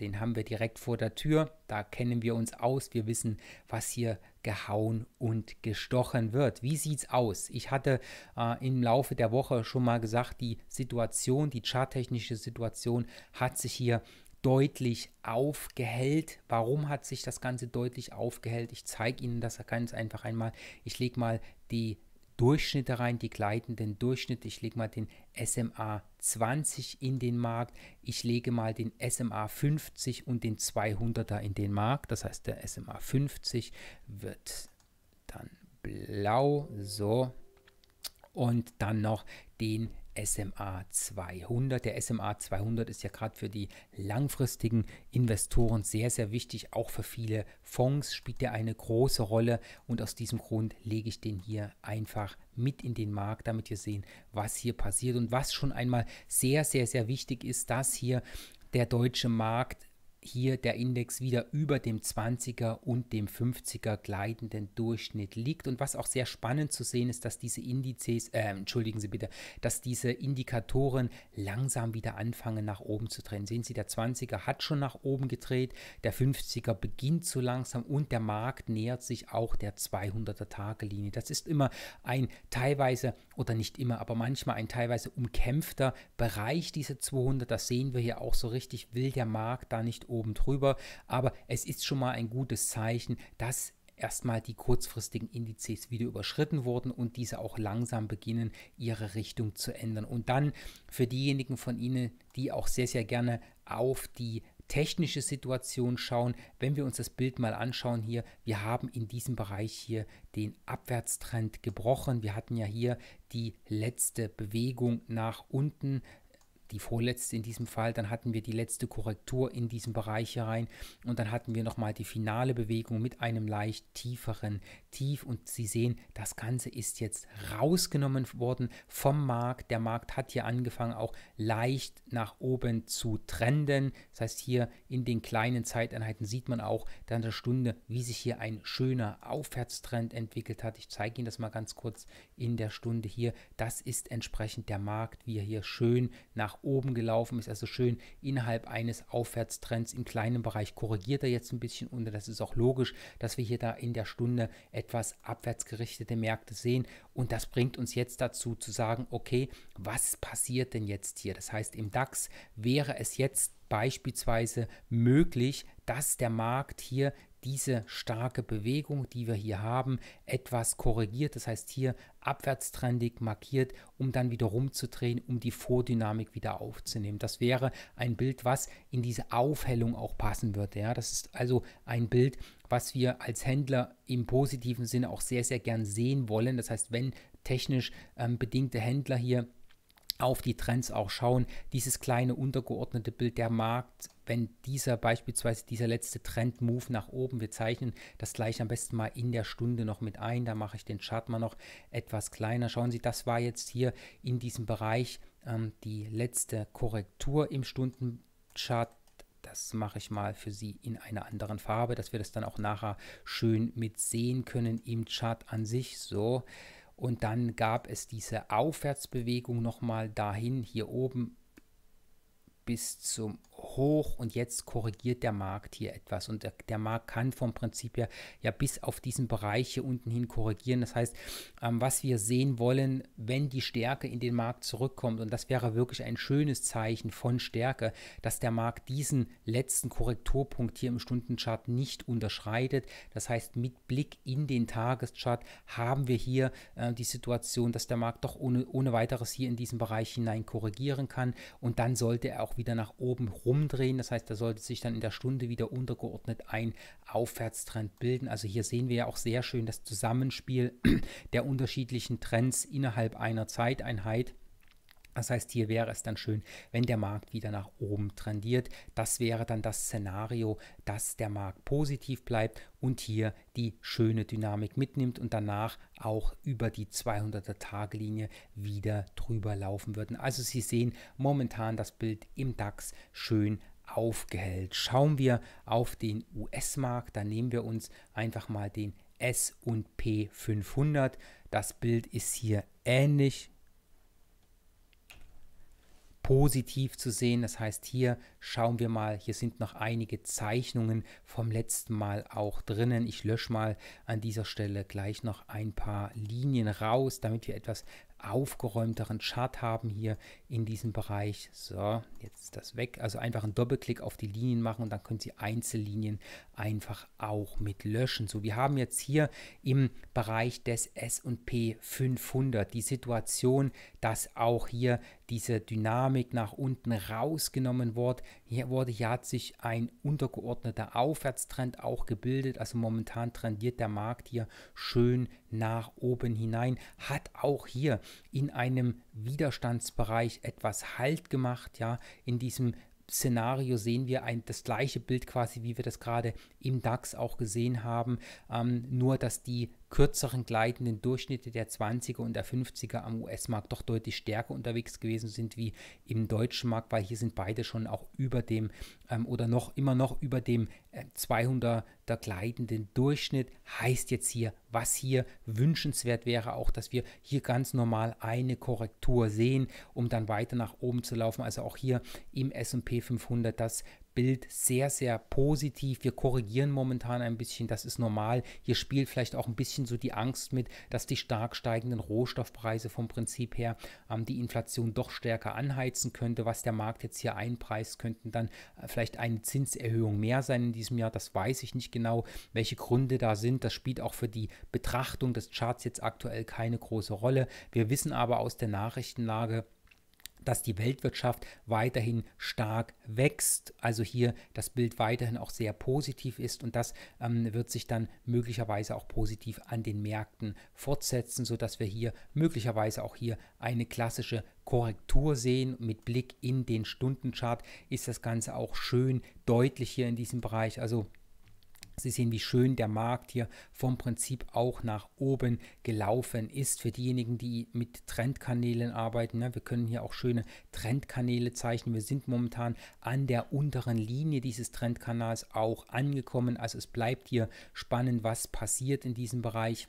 A: den haben wir direkt vor der Tür. Da kennen wir uns aus. Wir wissen, was hier gehauen und gestochen wird. Wie sieht's aus? Ich hatte äh, im Laufe der Woche schon mal gesagt, die Situation, die charttechnische Situation hat sich hier deutlich aufgehellt. Warum hat sich das Ganze deutlich aufgehellt? Ich zeige Ihnen das ganz einfach einmal. Ich lege mal die Durchschnitte rein, die gleitenden Durchschnitte. Ich lege mal den SMA 20 in den Markt. Ich lege mal den SMA 50 und den 200er in den Markt. Das heißt, der SMA 50 wird dann blau. So. Und dann noch den SMA 200. Der SMA 200 ist ja gerade für die langfristigen Investoren sehr, sehr wichtig. Auch für viele Fonds spielt er eine große Rolle und aus diesem Grund lege ich den hier einfach mit in den Markt, damit wir sehen, was hier passiert und was schon einmal sehr, sehr, sehr wichtig ist, dass hier der deutsche Markt hier der Index wieder über dem 20er und dem 50er gleitenden Durchschnitt liegt. Und was auch sehr spannend zu sehen ist, dass diese Indizes, äh, entschuldigen Sie bitte, dass diese Indikatoren langsam wieder anfangen nach oben zu drehen. Sehen Sie, der 20er hat schon nach oben gedreht, der 50er beginnt zu langsam und der Markt nähert sich auch der 200er Tage Linie. Das ist immer ein teilweise oder nicht immer, aber manchmal ein teilweise umkämpfter Bereich, diese 200. Das sehen wir hier auch so richtig, will der Markt da nicht oben drüber. Aber es ist schon mal ein gutes Zeichen, dass erstmal die kurzfristigen Indizes wieder überschritten wurden und diese auch langsam beginnen, ihre Richtung zu ändern. Und dann für diejenigen von Ihnen, die auch sehr, sehr gerne auf die technische Situation schauen, wenn wir uns das Bild mal anschauen hier, wir haben in diesem Bereich hier den Abwärtstrend gebrochen. Wir hatten ja hier die letzte Bewegung nach unten die vorletzte in diesem Fall, dann hatten wir die letzte Korrektur in diesem Bereich herein und dann hatten wir nochmal die finale Bewegung mit einem leicht tieferen Tief und Sie sehen, das Ganze ist jetzt rausgenommen worden vom Markt. Der Markt hat hier angefangen auch leicht nach oben zu trenden. Das heißt hier in den kleinen Zeiteinheiten sieht man auch dann der Stunde, wie sich hier ein schöner Aufwärtstrend entwickelt hat. Ich zeige Ihnen das mal ganz kurz in der Stunde hier. Das ist entsprechend der Markt, wie er hier schön nach oben gelaufen ist. Also schön innerhalb eines Aufwärtstrends im kleinen Bereich korrigiert er jetzt ein bisschen und das ist auch logisch, dass wir hier da in der Stunde etwas abwärtsgerichtete Märkte sehen und das bringt uns jetzt dazu zu sagen, okay, was passiert denn jetzt hier? Das heißt, im DAX wäre es jetzt beispielsweise möglich, dass der Markt hier diese starke Bewegung, die wir hier haben, etwas korrigiert. Das heißt hier abwärtstrendig markiert, um dann wieder rumzudrehen, um die Vordynamik wieder aufzunehmen. Das wäre ein Bild, was in diese Aufhellung auch passen würde. Ja, das ist also ein Bild, was wir als Händler im positiven Sinne auch sehr, sehr gern sehen wollen. Das heißt, wenn technisch ähm, bedingte Händler hier auf die Trends auch schauen. Dieses kleine untergeordnete Bild der Markt, wenn dieser beispielsweise dieser letzte Trend-Move nach oben, wir zeichnen das gleich am besten mal in der Stunde noch mit ein, da mache ich den Chart mal noch etwas kleiner. Schauen Sie, das war jetzt hier in diesem Bereich ähm, die letzte Korrektur im Stundenchart das mache ich mal für Sie in einer anderen Farbe, dass wir das dann auch nachher schön mit sehen können im Chart an sich. So, und dann gab es diese Aufwärtsbewegung nochmal dahin, hier oben bis zum Hoch und jetzt korrigiert der Markt hier etwas und der, der, Markt kann vom Prinzip her ja bis auf diesen Bereich hier unten hin korrigieren. Das heißt, ähm, was wir sehen wollen, wenn die Stärke in den Markt zurückkommt und das wäre wirklich ein schönes Zeichen von Stärke, dass der Markt diesen letzten Korrekturpunkt hier im Stundenchart nicht unterschreitet. Das heißt, mit Blick in den Tageschart haben wir hier äh, die Situation, dass der Markt doch ohne, ohne weiteres hier in diesen Bereich hinein korrigieren kann und dann sollte er auch auch wieder nach oben rumdrehen. Das heißt, da sollte sich dann in der Stunde wieder untergeordnet ein Aufwärtstrend bilden. Also hier sehen wir ja auch sehr schön das Zusammenspiel der unterschiedlichen Trends innerhalb einer Zeiteinheit. Das heißt, hier wäre es dann schön, wenn der Markt wieder nach oben trendiert. Das wäre dann das Szenario, dass der Markt positiv bleibt und hier die schöne Dynamik mitnimmt und danach auch über die 200er Tagelinie wieder drüber laufen würden. Also Sie sehen momentan das Bild im DAX schön aufgehellt. Schauen wir auf den US-Markt, da nehmen wir uns einfach mal den S&P 500. Das Bild ist hier ähnlich positiv zu sehen. Das heißt, hier schauen wir mal, hier sind noch einige Zeichnungen vom letzten Mal auch drinnen. Ich lösche mal an dieser Stelle gleich noch ein paar Linien raus, damit wir etwas aufgeräumteren Chart haben hier in diesem Bereich. So, jetzt ist das weg. Also einfach einen Doppelklick auf die Linien machen und dann können Sie Einzellinien einfach auch mit löschen. So, wir haben jetzt hier im Bereich des S&P 500 die Situation, dass auch hier diese Dynamik nach unten rausgenommen wird. Hier wurde, hier hat sich ein untergeordneter Aufwärtstrend auch gebildet. Also momentan trendiert der Markt hier schön nach oben hinein. Hat auch hier in einem Widerstandsbereich etwas Halt gemacht, ja, in diesem Szenario sehen wir ein, das gleiche Bild quasi, wie wir das gerade im DAX auch gesehen haben, ähm, nur dass die kürzeren gleitenden Durchschnitte der 20er und der 50er am US-Markt doch deutlich stärker unterwegs gewesen sind wie im deutschen Markt, weil hier sind beide schon auch über dem ähm, oder noch immer noch über dem äh, 200er gleitenden Durchschnitt. Heißt jetzt hier, was hier wünschenswert wäre, auch dass wir hier ganz normal eine Korrektur sehen, um dann weiter nach oben zu laufen. Also auch hier im S&P 500 das Bild sehr, sehr positiv. Wir korrigieren momentan ein bisschen, das ist normal. Hier spielt vielleicht auch ein bisschen so die Angst mit, dass die stark steigenden Rohstoffpreise vom Prinzip her ähm, die Inflation doch stärker anheizen könnte. Was der Markt jetzt hier einpreist, könnten dann äh, vielleicht eine Zinserhöhung mehr sein in diesem Jahr. Das weiß ich nicht genau, welche Gründe da sind. Das spielt auch für die Betrachtung des Charts jetzt aktuell keine große Rolle. Wir wissen aber aus der Nachrichtenlage, dass die Weltwirtschaft weiterhin stark wächst, also hier das Bild weiterhin auch sehr positiv ist und das ähm, wird sich dann möglicherweise auch positiv an den Märkten fortsetzen, sodass wir hier möglicherweise auch hier eine klassische Korrektur sehen. Mit Blick in den Stundenchart ist das Ganze auch schön deutlich hier in diesem Bereich, also Sie sehen, wie schön der Markt hier vom Prinzip auch nach oben gelaufen ist. Für diejenigen, die mit Trendkanälen arbeiten, ne, wir können hier auch schöne Trendkanäle zeichnen. Wir sind momentan an der unteren Linie dieses Trendkanals auch angekommen. Also es bleibt hier spannend, was passiert in diesem Bereich.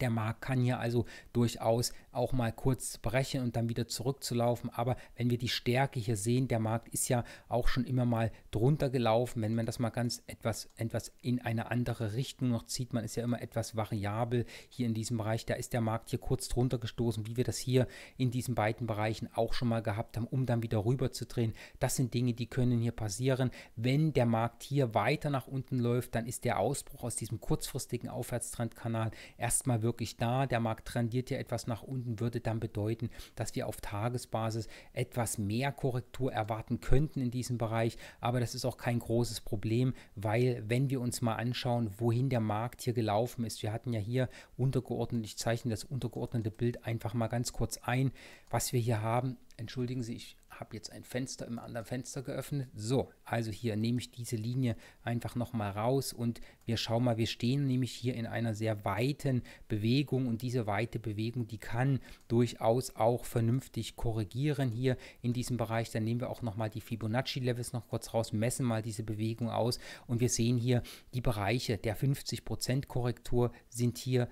A: Der Markt kann hier also durchaus auch mal kurz brechen und dann wieder zurückzulaufen. Aber wenn wir die Stärke hier sehen, der Markt ist ja auch schon immer mal drunter gelaufen. Wenn man das mal ganz etwas, etwas in eine andere Richtung noch zieht, man ist ja immer etwas variabel hier in diesem Bereich. Da ist der Markt hier kurz drunter gestoßen, wie wir das hier in diesen beiden Bereichen auch schon mal gehabt haben, um dann wieder rüber zu drehen. Das sind Dinge, die können hier passieren. Wenn der Markt hier weiter nach unten läuft, dann ist der Ausbruch aus diesem kurzfristigen Aufwärtstrendkanal erstmal wirklich da. Der Markt trendiert ja etwas nach unten Stunden würde dann bedeuten, dass wir auf Tagesbasis etwas mehr Korrektur erwarten könnten in diesem Bereich. Aber das ist auch kein großes Problem, weil wenn wir uns mal anschauen, wohin der Markt hier gelaufen ist, wir hatten ja hier untergeordnet, ich zeichne das untergeordnete Bild einfach mal ganz kurz ein, was wir hier haben. Entschuldigen Sie, ich habe jetzt ein Fenster im anderen Fenster geöffnet. So, also hier nehme ich diese Linie einfach nochmal raus und wir schauen mal, wir stehen nämlich hier in einer sehr weiten Bewegung und diese weite Bewegung, die kann durchaus auch vernünftig korrigieren hier in diesem Bereich. Dann nehmen wir auch nochmal die Fibonacci-Levels noch kurz raus, messen mal diese Bewegung aus und wir sehen hier, die Bereiche der 50% Korrektur sind hier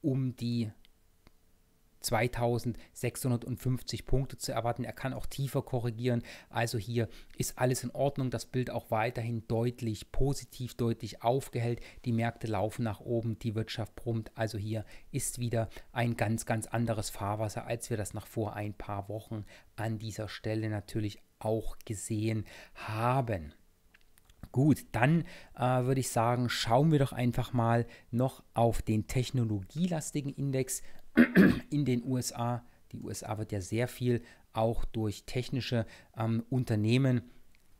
A: um die 2650 Punkte zu erwarten. Er kann auch tiefer korrigieren. Also hier ist alles in Ordnung. Das Bild auch weiterhin deutlich positiv, deutlich aufgehellt. Die Märkte laufen nach oben, die Wirtschaft brummt. Also hier ist wieder ein ganz, ganz anderes Fahrwasser, als wir das nach vor ein paar Wochen an dieser Stelle natürlich auch gesehen haben. Gut, dann äh, würde ich sagen, schauen wir doch einfach mal noch auf den technologielastigen Index in den USA. Die USA wird ja sehr viel auch durch technische ähm, Unternehmen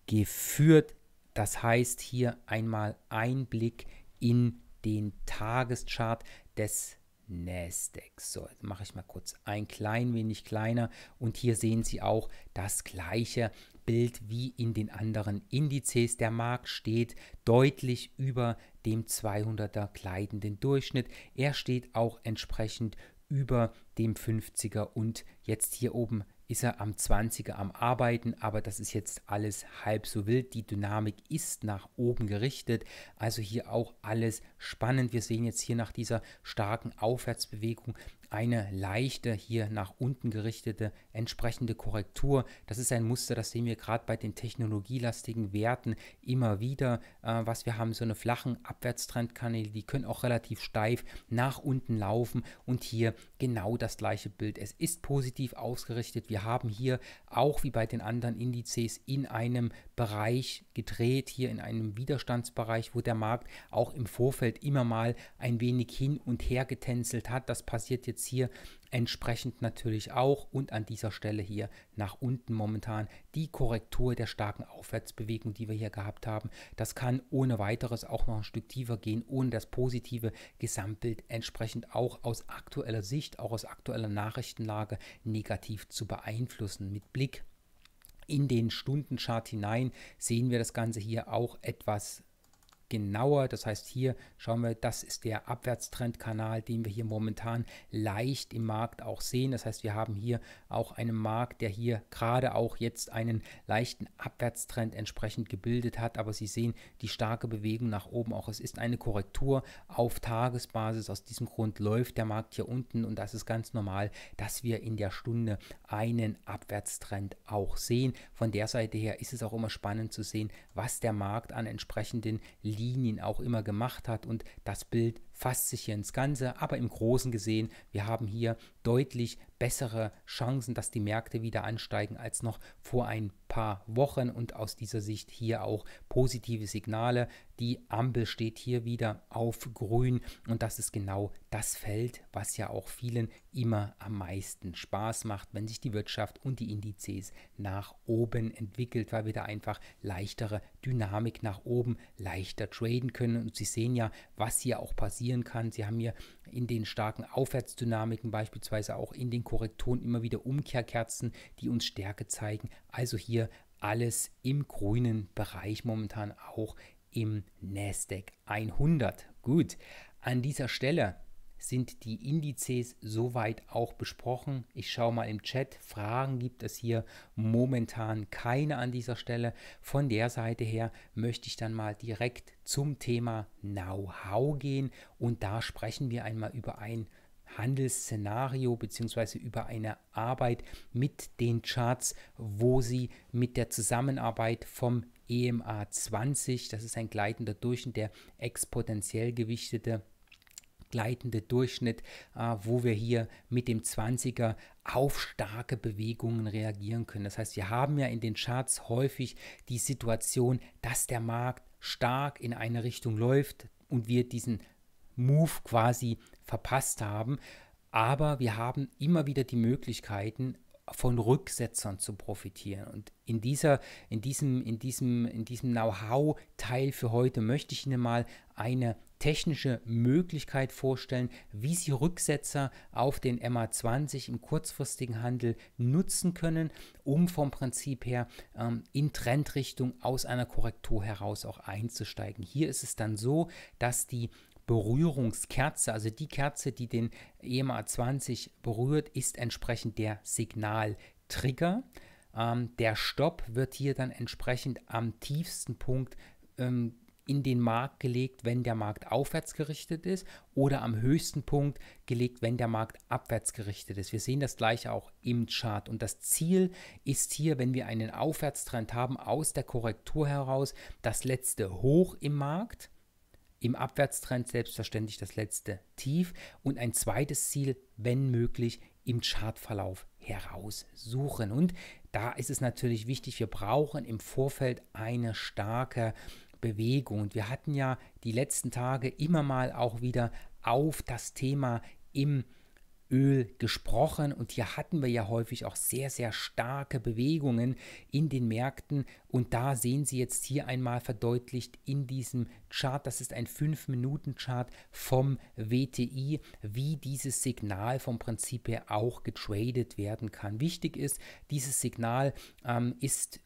A: geführt. Das heißt hier einmal Einblick in den Tageschart des Nasdaq. So, jetzt mache ich mal kurz ein klein wenig kleiner und hier sehen Sie auch das gleiche Bild wie in den anderen Indizes. Der Markt steht deutlich über dem 200er gleitenden Durchschnitt. Er steht auch entsprechend über dem 50er und jetzt hier oben ist er am 20er am Arbeiten, aber das ist jetzt alles halb so wild. Die Dynamik ist nach oben gerichtet, also hier auch alles spannend. Wir sehen jetzt hier nach dieser starken Aufwärtsbewegung eine leichte hier nach unten gerichtete entsprechende Korrektur. Das ist ein Muster, das sehen wir gerade bei den technologielastigen Werten immer wieder. Äh, was wir haben, so eine flachen Abwärtstrendkanäle, die können auch relativ steif nach unten laufen und hier genau das gleiche Bild. Es ist positiv ausgerichtet. Wir haben hier auch wie bei den anderen Indizes in einem Bereich gedreht, hier in einem Widerstandsbereich, wo der Markt auch im Vorfeld immer mal ein wenig hin und her getänzelt hat. Das passiert jetzt hier entsprechend natürlich auch und an dieser Stelle hier nach unten momentan die Korrektur der starken Aufwärtsbewegung, die wir hier gehabt haben. Das kann ohne weiteres auch noch ein Stück tiefer gehen, ohne das positive Gesamtbild entsprechend auch aus aktueller Sicht, auch aus aktueller Nachrichtenlage negativ zu beeinflussen. Mit Blick auf in den Stundenchart hinein sehen wir das Ganze hier auch etwas genauer. Das heißt, hier schauen wir, das ist der Abwärtstrendkanal, den wir hier momentan leicht im Markt auch sehen. Das heißt, wir haben hier auch einen Markt, der hier gerade auch jetzt einen leichten Abwärtstrend entsprechend gebildet hat. Aber Sie sehen die starke Bewegung nach oben auch. Es ist eine Korrektur auf Tagesbasis. Aus diesem Grund läuft der Markt hier unten und das ist ganz normal, dass wir in der Stunde einen Abwärtstrend auch sehen. Von der Seite her ist es auch immer spannend zu sehen, was der Markt an entsprechenden Linien Sardinien auch immer gemacht hat und das Bild fasst sich hier ins Ganze. Aber im Großen gesehen, wir haben hier deutlich bessere Chancen, dass die Märkte wieder ansteigen als noch vor ein paar Wochen. Und aus dieser Sicht hier auch positive Signale. Die Ampel steht hier wieder auf grün. Und das ist genau das Feld, was ja auch vielen immer am meisten Spaß macht, wenn sich die Wirtschaft und die Indizes nach oben entwickelt, weil wir da einfach leichtere Dynamik nach oben leichter traden können. Und Sie sehen ja, was hier auch passiert korrigieren kann. Sie haben hier in den starken Aufwärtsdynamiken beispielsweise auch in den Korrekturen immer wieder Umkehrkerzen, die uns Stärke zeigen. Also hier alles im grünen Bereich momentan auch im Nasdaq 100. Gut, an dieser Stelle sind die Indizes soweit auch besprochen. Ich schaue mal im Chat. Fragen gibt es hier momentan keine an dieser Stelle. Von der Seite her möchte ich dann mal direkt zum Thema Know-how gehen und da sprechen wir einmal über ein Handelsszenario bzw. über eine Arbeit mit den Charts, wo sie mit der Zusammenarbeit vom EMA 20, das ist ein gleitender Durchschnitt, der exponentiell gewichtete gleitende Durchschnitt, äh, wo wir hier mit dem 20er auf starke Bewegungen reagieren können. Das heißt, wir haben ja in den Charts häufig die Situation, dass der Markt stark in eine Richtung läuft und wir diesen Move quasi verpasst haben. Aber wir haben immer wieder die Möglichkeiten, von Rücksetzern zu profitieren. Und in, dieser, in diesem, in diesem, in diesem Know-how-Teil für heute möchte ich Ihnen mal eine technische Möglichkeit vorstellen, wie Sie Rücksetzer auf den MA20 im kurzfristigen Handel nutzen können, um vom Prinzip her ähm, in Trendrichtung aus einer Korrektur heraus auch einzusteigen. Hier ist es dann so, dass die Berührungskerze, also die Kerze, die den EMA 20 berührt, ist entsprechend der Signaltrigger. Ähm, der Stopp wird hier dann entsprechend am tiefsten Punkt ähm, in den Markt gelegt, wenn der Markt aufwärts gerichtet ist oder am höchsten Punkt gelegt, wenn der Markt abwärts gerichtet ist. Wir sehen das gleiche auch im Chart und das Ziel ist hier, wenn wir einen Aufwärtstrend haben aus der Korrektur heraus, das letzte Hoch im Markt, im Abwärtstrend selbstverständlich das letzte Tief und ein zweites Ziel, wenn möglich, im Chartverlauf heraussuchen. Und da ist es natürlich wichtig, wir brauchen im Vorfeld eine starke Bewegung. Und wir hatten ja die letzten Tage immer mal auch wieder auf das Thema im Öl gesprochen und hier hatten wir ja häufig auch sehr, sehr starke Bewegungen in den Märkten und da sehen Sie jetzt hier einmal verdeutlicht in diesem Chart, das ist ein 5-Minuten-Chart vom WTI, wie dieses Signal vom Prinzip her auch getradet werden kann. Wichtig ist, dieses Signal ähm, ist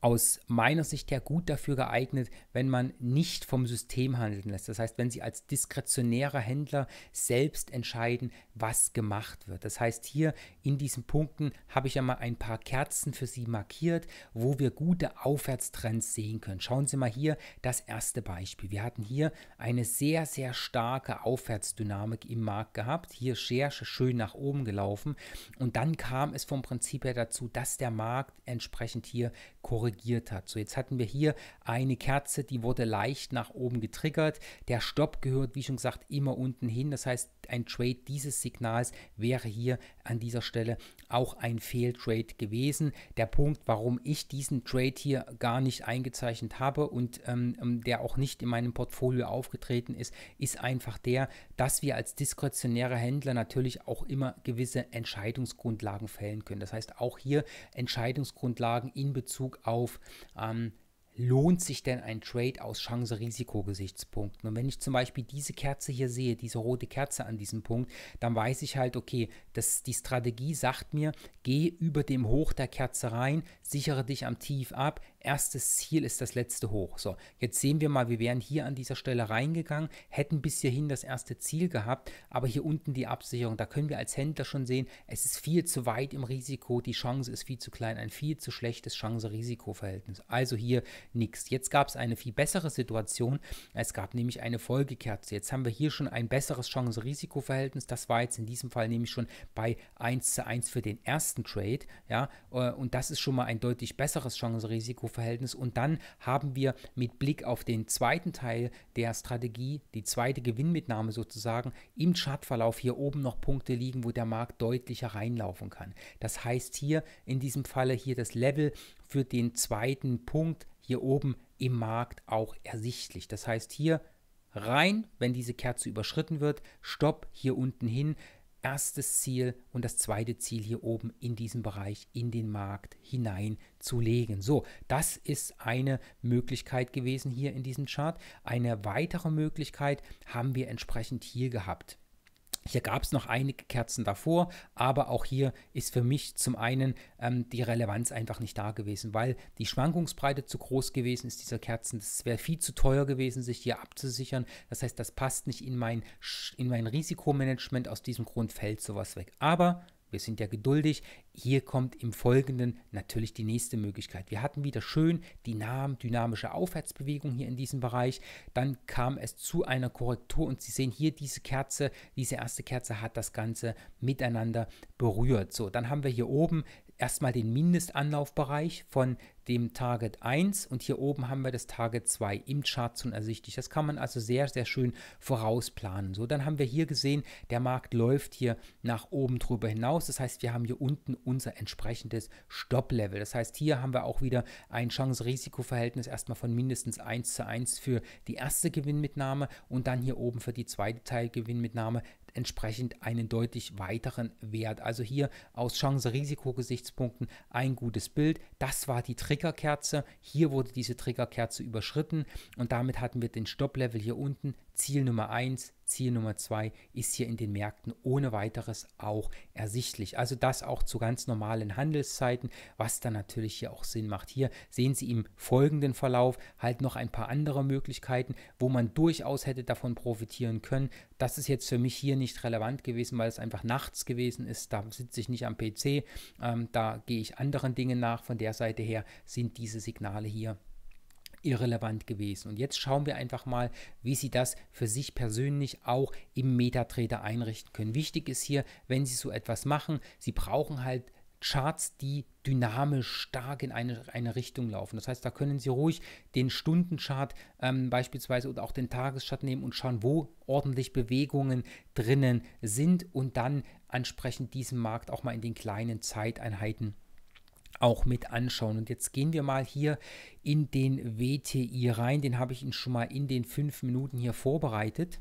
A: aus meiner Sicht her gut dafür geeignet, wenn man nicht vom System handeln lässt. Das heißt, wenn Sie als diskretionärer Händler selbst entscheiden, was gemacht wird. Das heißt, hier in diesen Punkten habe ich ja mal ein paar Kerzen für Sie markiert, wo wir gute Aufwärtstrends sehen können. Schauen Sie mal hier das erste Beispiel. Wir hatten hier eine sehr, sehr starke Aufwärtsdynamik im Markt gehabt. Hier Schersche schön nach oben gelaufen. Und dann kam es vom Prinzip her dazu, dass der Markt entsprechend hier korrigiert korrigiert hat. So, jetzt hatten wir hier eine Kerze, die wurde leicht nach oben getriggert. Der Stopp gehört, wie schon gesagt, immer unten hin. Das heißt, ein Trade dieses Signals wäre hier an dieser Stelle auch ein Fehltrade gewesen. Der Punkt, warum ich diesen Trade hier gar nicht eingezeichnet habe und ähm, der auch nicht in meinem Portfolio aufgetreten ist, ist einfach der, dass wir als diskretionäre Händler natürlich auch immer gewisse Entscheidungsgrundlagen fällen können. Das heißt, auch hier Entscheidungsgrundlagen in Bezug auf ähm, lohnt sich denn ein Trade aus Chance-Risiko-Gesichtspunkten? Und wenn ich zum Beispiel diese Kerze hier sehe, diese rote Kerze an diesem Punkt, dann weiß ich halt, okay, das, die Strategie sagt mir, geh über dem Hoch der Kerze rein, sichere dich am Tief ab, erstes Ziel ist das letzte hoch. So, jetzt sehen wir mal, wir wären hier an dieser Stelle reingegangen, hätten bis hierhin das erste Ziel gehabt, aber hier unten die Absicherung, da können wir als Händler schon sehen, es ist viel zu weit im Risiko, die Chance ist viel zu klein, ein viel zu schlechtes Chance-Risiko-Verhältnis. Also hier nichts. Jetzt gab es eine viel bessere Situation, es gab nämlich eine Folgekerze. Jetzt haben wir hier schon ein besseres Chance-Risiko-Verhältnis, das war jetzt in diesem Fall nämlich schon bei 1 zu 1 für den ersten Trade, ja, äh, und das ist schon mal ein deutlich besseres Chance-Risiko-Verhältnis Verhältnis. Und dann haben wir mit Blick auf den zweiten Teil der Strategie, die zweite Gewinnmitnahme sozusagen, im Chartverlauf hier oben noch Punkte liegen, wo der Markt deutlicher reinlaufen kann. Das heißt hier in diesem Falle hier das Level für den zweiten Punkt hier oben im Markt auch ersichtlich. Das heißt hier rein, wenn diese Kerze überschritten wird, Stopp hier unten hin, erstes Ziel und das zweite Ziel hier oben in diesem Bereich in den Markt hinein zu legen. So, das ist eine Möglichkeit gewesen hier in diesem Chart. Eine weitere Möglichkeit haben wir entsprechend hier gehabt. Hier gab es noch einige Kerzen davor, aber auch hier ist für mich zum einen ähm, die Relevanz einfach nicht da gewesen, weil die Schwankungsbreite zu groß gewesen ist dieser Kerzen. Es wäre viel zu teuer gewesen, sich hier abzusichern. Das heißt, das passt nicht in mein, in mein Risikomanagement. Aus diesem Grund fällt sowas weg. Aber wir sind ja geduldig. Hier kommt im Folgenden natürlich die nächste Möglichkeit. Wir hatten wieder schön die dynamische Aufwärtsbewegung hier in diesem Bereich. Dann kam es zu einer Korrektur und Sie sehen hier diese Kerze, diese erste Kerze hat das Ganze miteinander berührt. So, dann haben wir hier oben erstmal den Mindestanlaufbereich von dem Target 1 und hier oben haben wir das Target 2 im Chart schon ersichtlich. Das kann man also sehr, sehr schön vorausplanen. So, dann haben wir hier gesehen, der Markt läuft hier nach oben drüber hinaus. Das heißt, wir haben hier unten unser entsprechendes Stopplevel. Das heißt, hier haben wir auch wieder ein Chance-Risiko-Verhältnis erstmal von mindestens 1 zu 1 für die erste Gewinnmitnahme und dann hier oben für die zweite Teilgewinnmitnahme entsprechend einen deutlich weiteren Wert. Also hier aus Chance-Risiko-Gesichtspunkten ein gutes Bild. Das war die Triggerkerze. Hier wurde diese Triggerkerze überschritten und damit hatten wir den Stopplevel hier unten, Ziel Nummer 1, Ziel Nummer zwei ist hier in den Märkten ohne weiteres auch ersichtlich. Also das auch zu ganz normalen Handelszeiten, was dann natürlich hier auch Sinn macht. Hier sehen Sie im folgenden Verlauf halt noch ein paar andere Möglichkeiten, wo man durchaus hätte davon profitieren können. Das ist jetzt für mich hier nicht relevant gewesen, weil es einfach nachts gewesen ist. Da sitze ich nicht am PC. Ähm, da gehe ich anderen Dingen nach. Von der Seite her sind diese Signale hier irrelevant gewesen. Und jetzt schauen wir einfach mal, wie Sie das für sich persönlich auch im MetaTrader einrichten können. Wichtig ist hier, wenn Sie so etwas machen, Sie brauchen halt Charts, die dynamisch stark in eine, eine Richtung laufen. Das heißt, da können Sie ruhig den Stundenchart ähm, beispielsweise oder auch den Tageschart nehmen und schauen, wo ordentlich Bewegungen drinnen sind und dann entsprechend diesem Markt auch mal in den kleinen Zeiteinheiten auch mit anschauen. Und jetzt gehen wir mal hier in den WTI rein. Den habe ich Ihnen schon mal in den fünf Minuten hier vorbereitet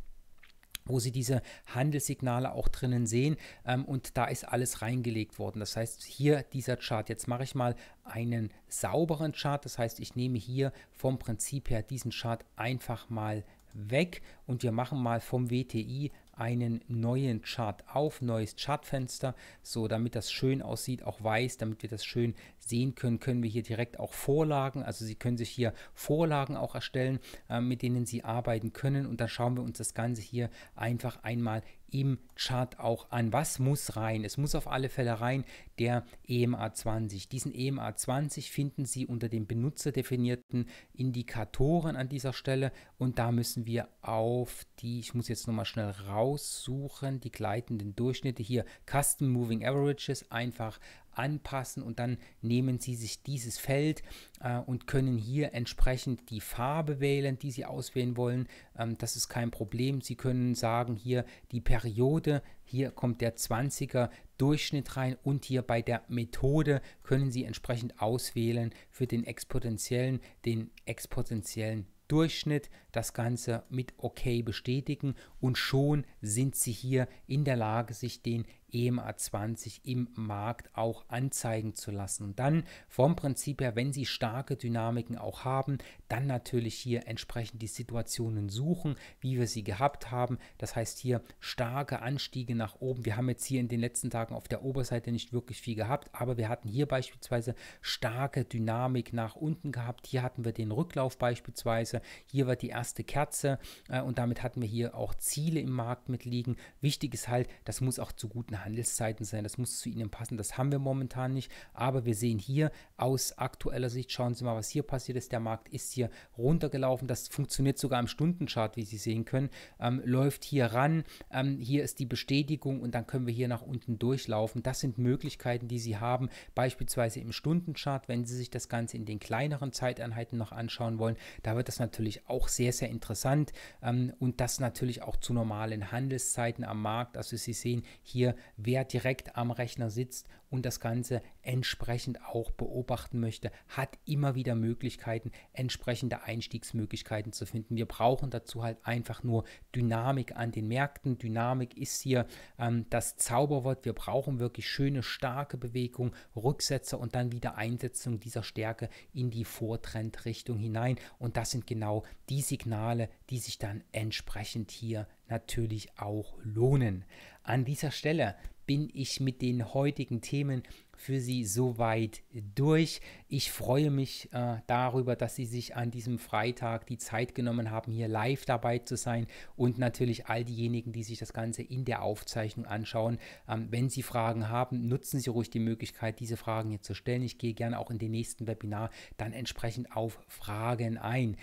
A: wo Sie diese Handelssignale auch drinnen sehen ähm, und da ist alles reingelegt worden. Das heißt, hier dieser Chart, jetzt mache ich mal einen sauberen Chart, das heißt, ich nehme hier vom Prinzip her diesen Chart einfach mal weg und wir machen mal vom WTI einen neuen Chart auf, neues Chartfenster, so damit das schön aussieht, auch weiß, damit wir das schön sehen können, können wir hier direkt auch Vorlagen, also Sie können sich hier Vorlagen auch erstellen, äh, mit denen Sie arbeiten können und dann schauen wir uns das Ganze hier einfach einmal im Chart auch an. Was muss rein? Es muss auf alle Fälle rein der EMA20. Diesen EMA20 finden Sie unter den benutzerdefinierten Indikatoren an dieser Stelle und da müssen wir auf die, ich muss jetzt nochmal schnell raussuchen, die gleitenden Durchschnitte hier, Custom Moving Averages einfach anpassen und dann nehmen sie sich dieses Feld äh, und können hier entsprechend die Farbe wählen, die sie auswählen wollen. Ähm, das ist kein Problem. Sie können sagen, hier die Periode, hier kommt der 20er Durchschnitt rein und hier bei der Methode können Sie entsprechend auswählen für den exponentiellen, den exponentiellen Durchschnitt das Ganze mit OK bestätigen und schon sind Sie hier in der Lage, sich den EMA20 im Markt auch anzeigen zu lassen. Und dann vom Prinzip her, wenn Sie starke Dynamiken auch haben, dann natürlich hier entsprechend die Situationen suchen, wie wir sie gehabt haben. Das heißt hier starke Anstiege nach oben. Wir haben jetzt hier in den letzten Tagen auf der Oberseite nicht wirklich viel gehabt, aber wir hatten hier beispielsweise starke Dynamik nach unten gehabt. Hier hatten wir den Rücklauf beispielsweise. Hier war die erste Kerze äh, und damit hatten wir hier auch Ziele im Markt mit liegen. Wichtig ist halt, das muss auch zu guten Handelszeiten sein, das muss zu Ihnen passen. Das haben wir momentan nicht, aber wir sehen hier aus aktueller Sicht, schauen Sie mal, was hier passiert ist. Der Markt ist hier runtergelaufen, das funktioniert sogar im Stundenchart, wie Sie sehen können, ähm, läuft hier ran, ähm, hier ist die Bestätigung und dann können wir hier nach unten durchlaufen. Das sind Möglichkeiten, die Sie haben, beispielsweise im Stundenchart, wenn Sie sich das Ganze in den kleineren Zeiteinheiten noch anschauen wollen, da wird das natürlich auch sehr, sehr interessant ähm, und das natürlich auch zu normalen Handelszeiten am Markt. Also Sie sehen hier wer direkt am Rechner sitzt und das Ganze entsprechend auch beobachten möchte, hat immer wieder Möglichkeiten, entsprechende Einstiegsmöglichkeiten zu finden. Wir brauchen dazu halt einfach nur Dynamik an den Märkten. Dynamik ist hier ähm, das Zauberwort. Wir brauchen wirklich schöne, starke Bewegung, Rücksetzer und dann wieder Einsetzung dieser Stärke in die Vortrendrichtung hinein. Und das sind genau die Signale, die sich dann entsprechend hier natürlich auch lohnen. An dieser Stelle bin ich mit den heutigen Themen für Sie soweit durch. Ich freue mich äh, darüber, dass Sie sich an diesem Freitag die Zeit genommen haben, hier live dabei zu sein und natürlich all diejenigen, die sich das Ganze in der Aufzeichnung anschauen. Ähm, wenn Sie Fragen haben, nutzen Sie ruhig die Möglichkeit, diese Fragen hier zu stellen. Ich gehe gerne auch in den nächsten Webinar dann entsprechend auf Fragen ein.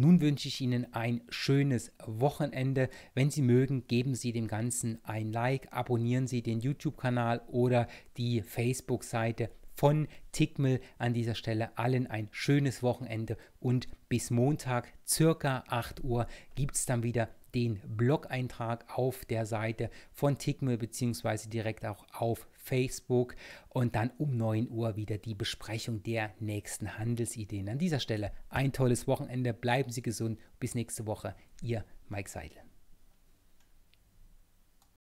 A: Nun wünsche ich Ihnen ein schönes Wochenende. Wenn Sie mögen, geben Sie dem Ganzen ein Like, abonnieren Sie den YouTube-Kanal oder die Facebook-Seite von Tickmill. An dieser Stelle allen ein schönes Wochenende und bis Montag circa 8 Uhr gibt es dann wieder den Blog-Eintrag auf der Seite von Tickmill beziehungsweise direkt auch auf Facebook und dann um 9 Uhr wieder die Besprechung der nächsten Handelsideen. An dieser Stelle ein tolles Wochenende, bleiben Sie gesund, bis nächste Woche, Ihr Mike Seidel.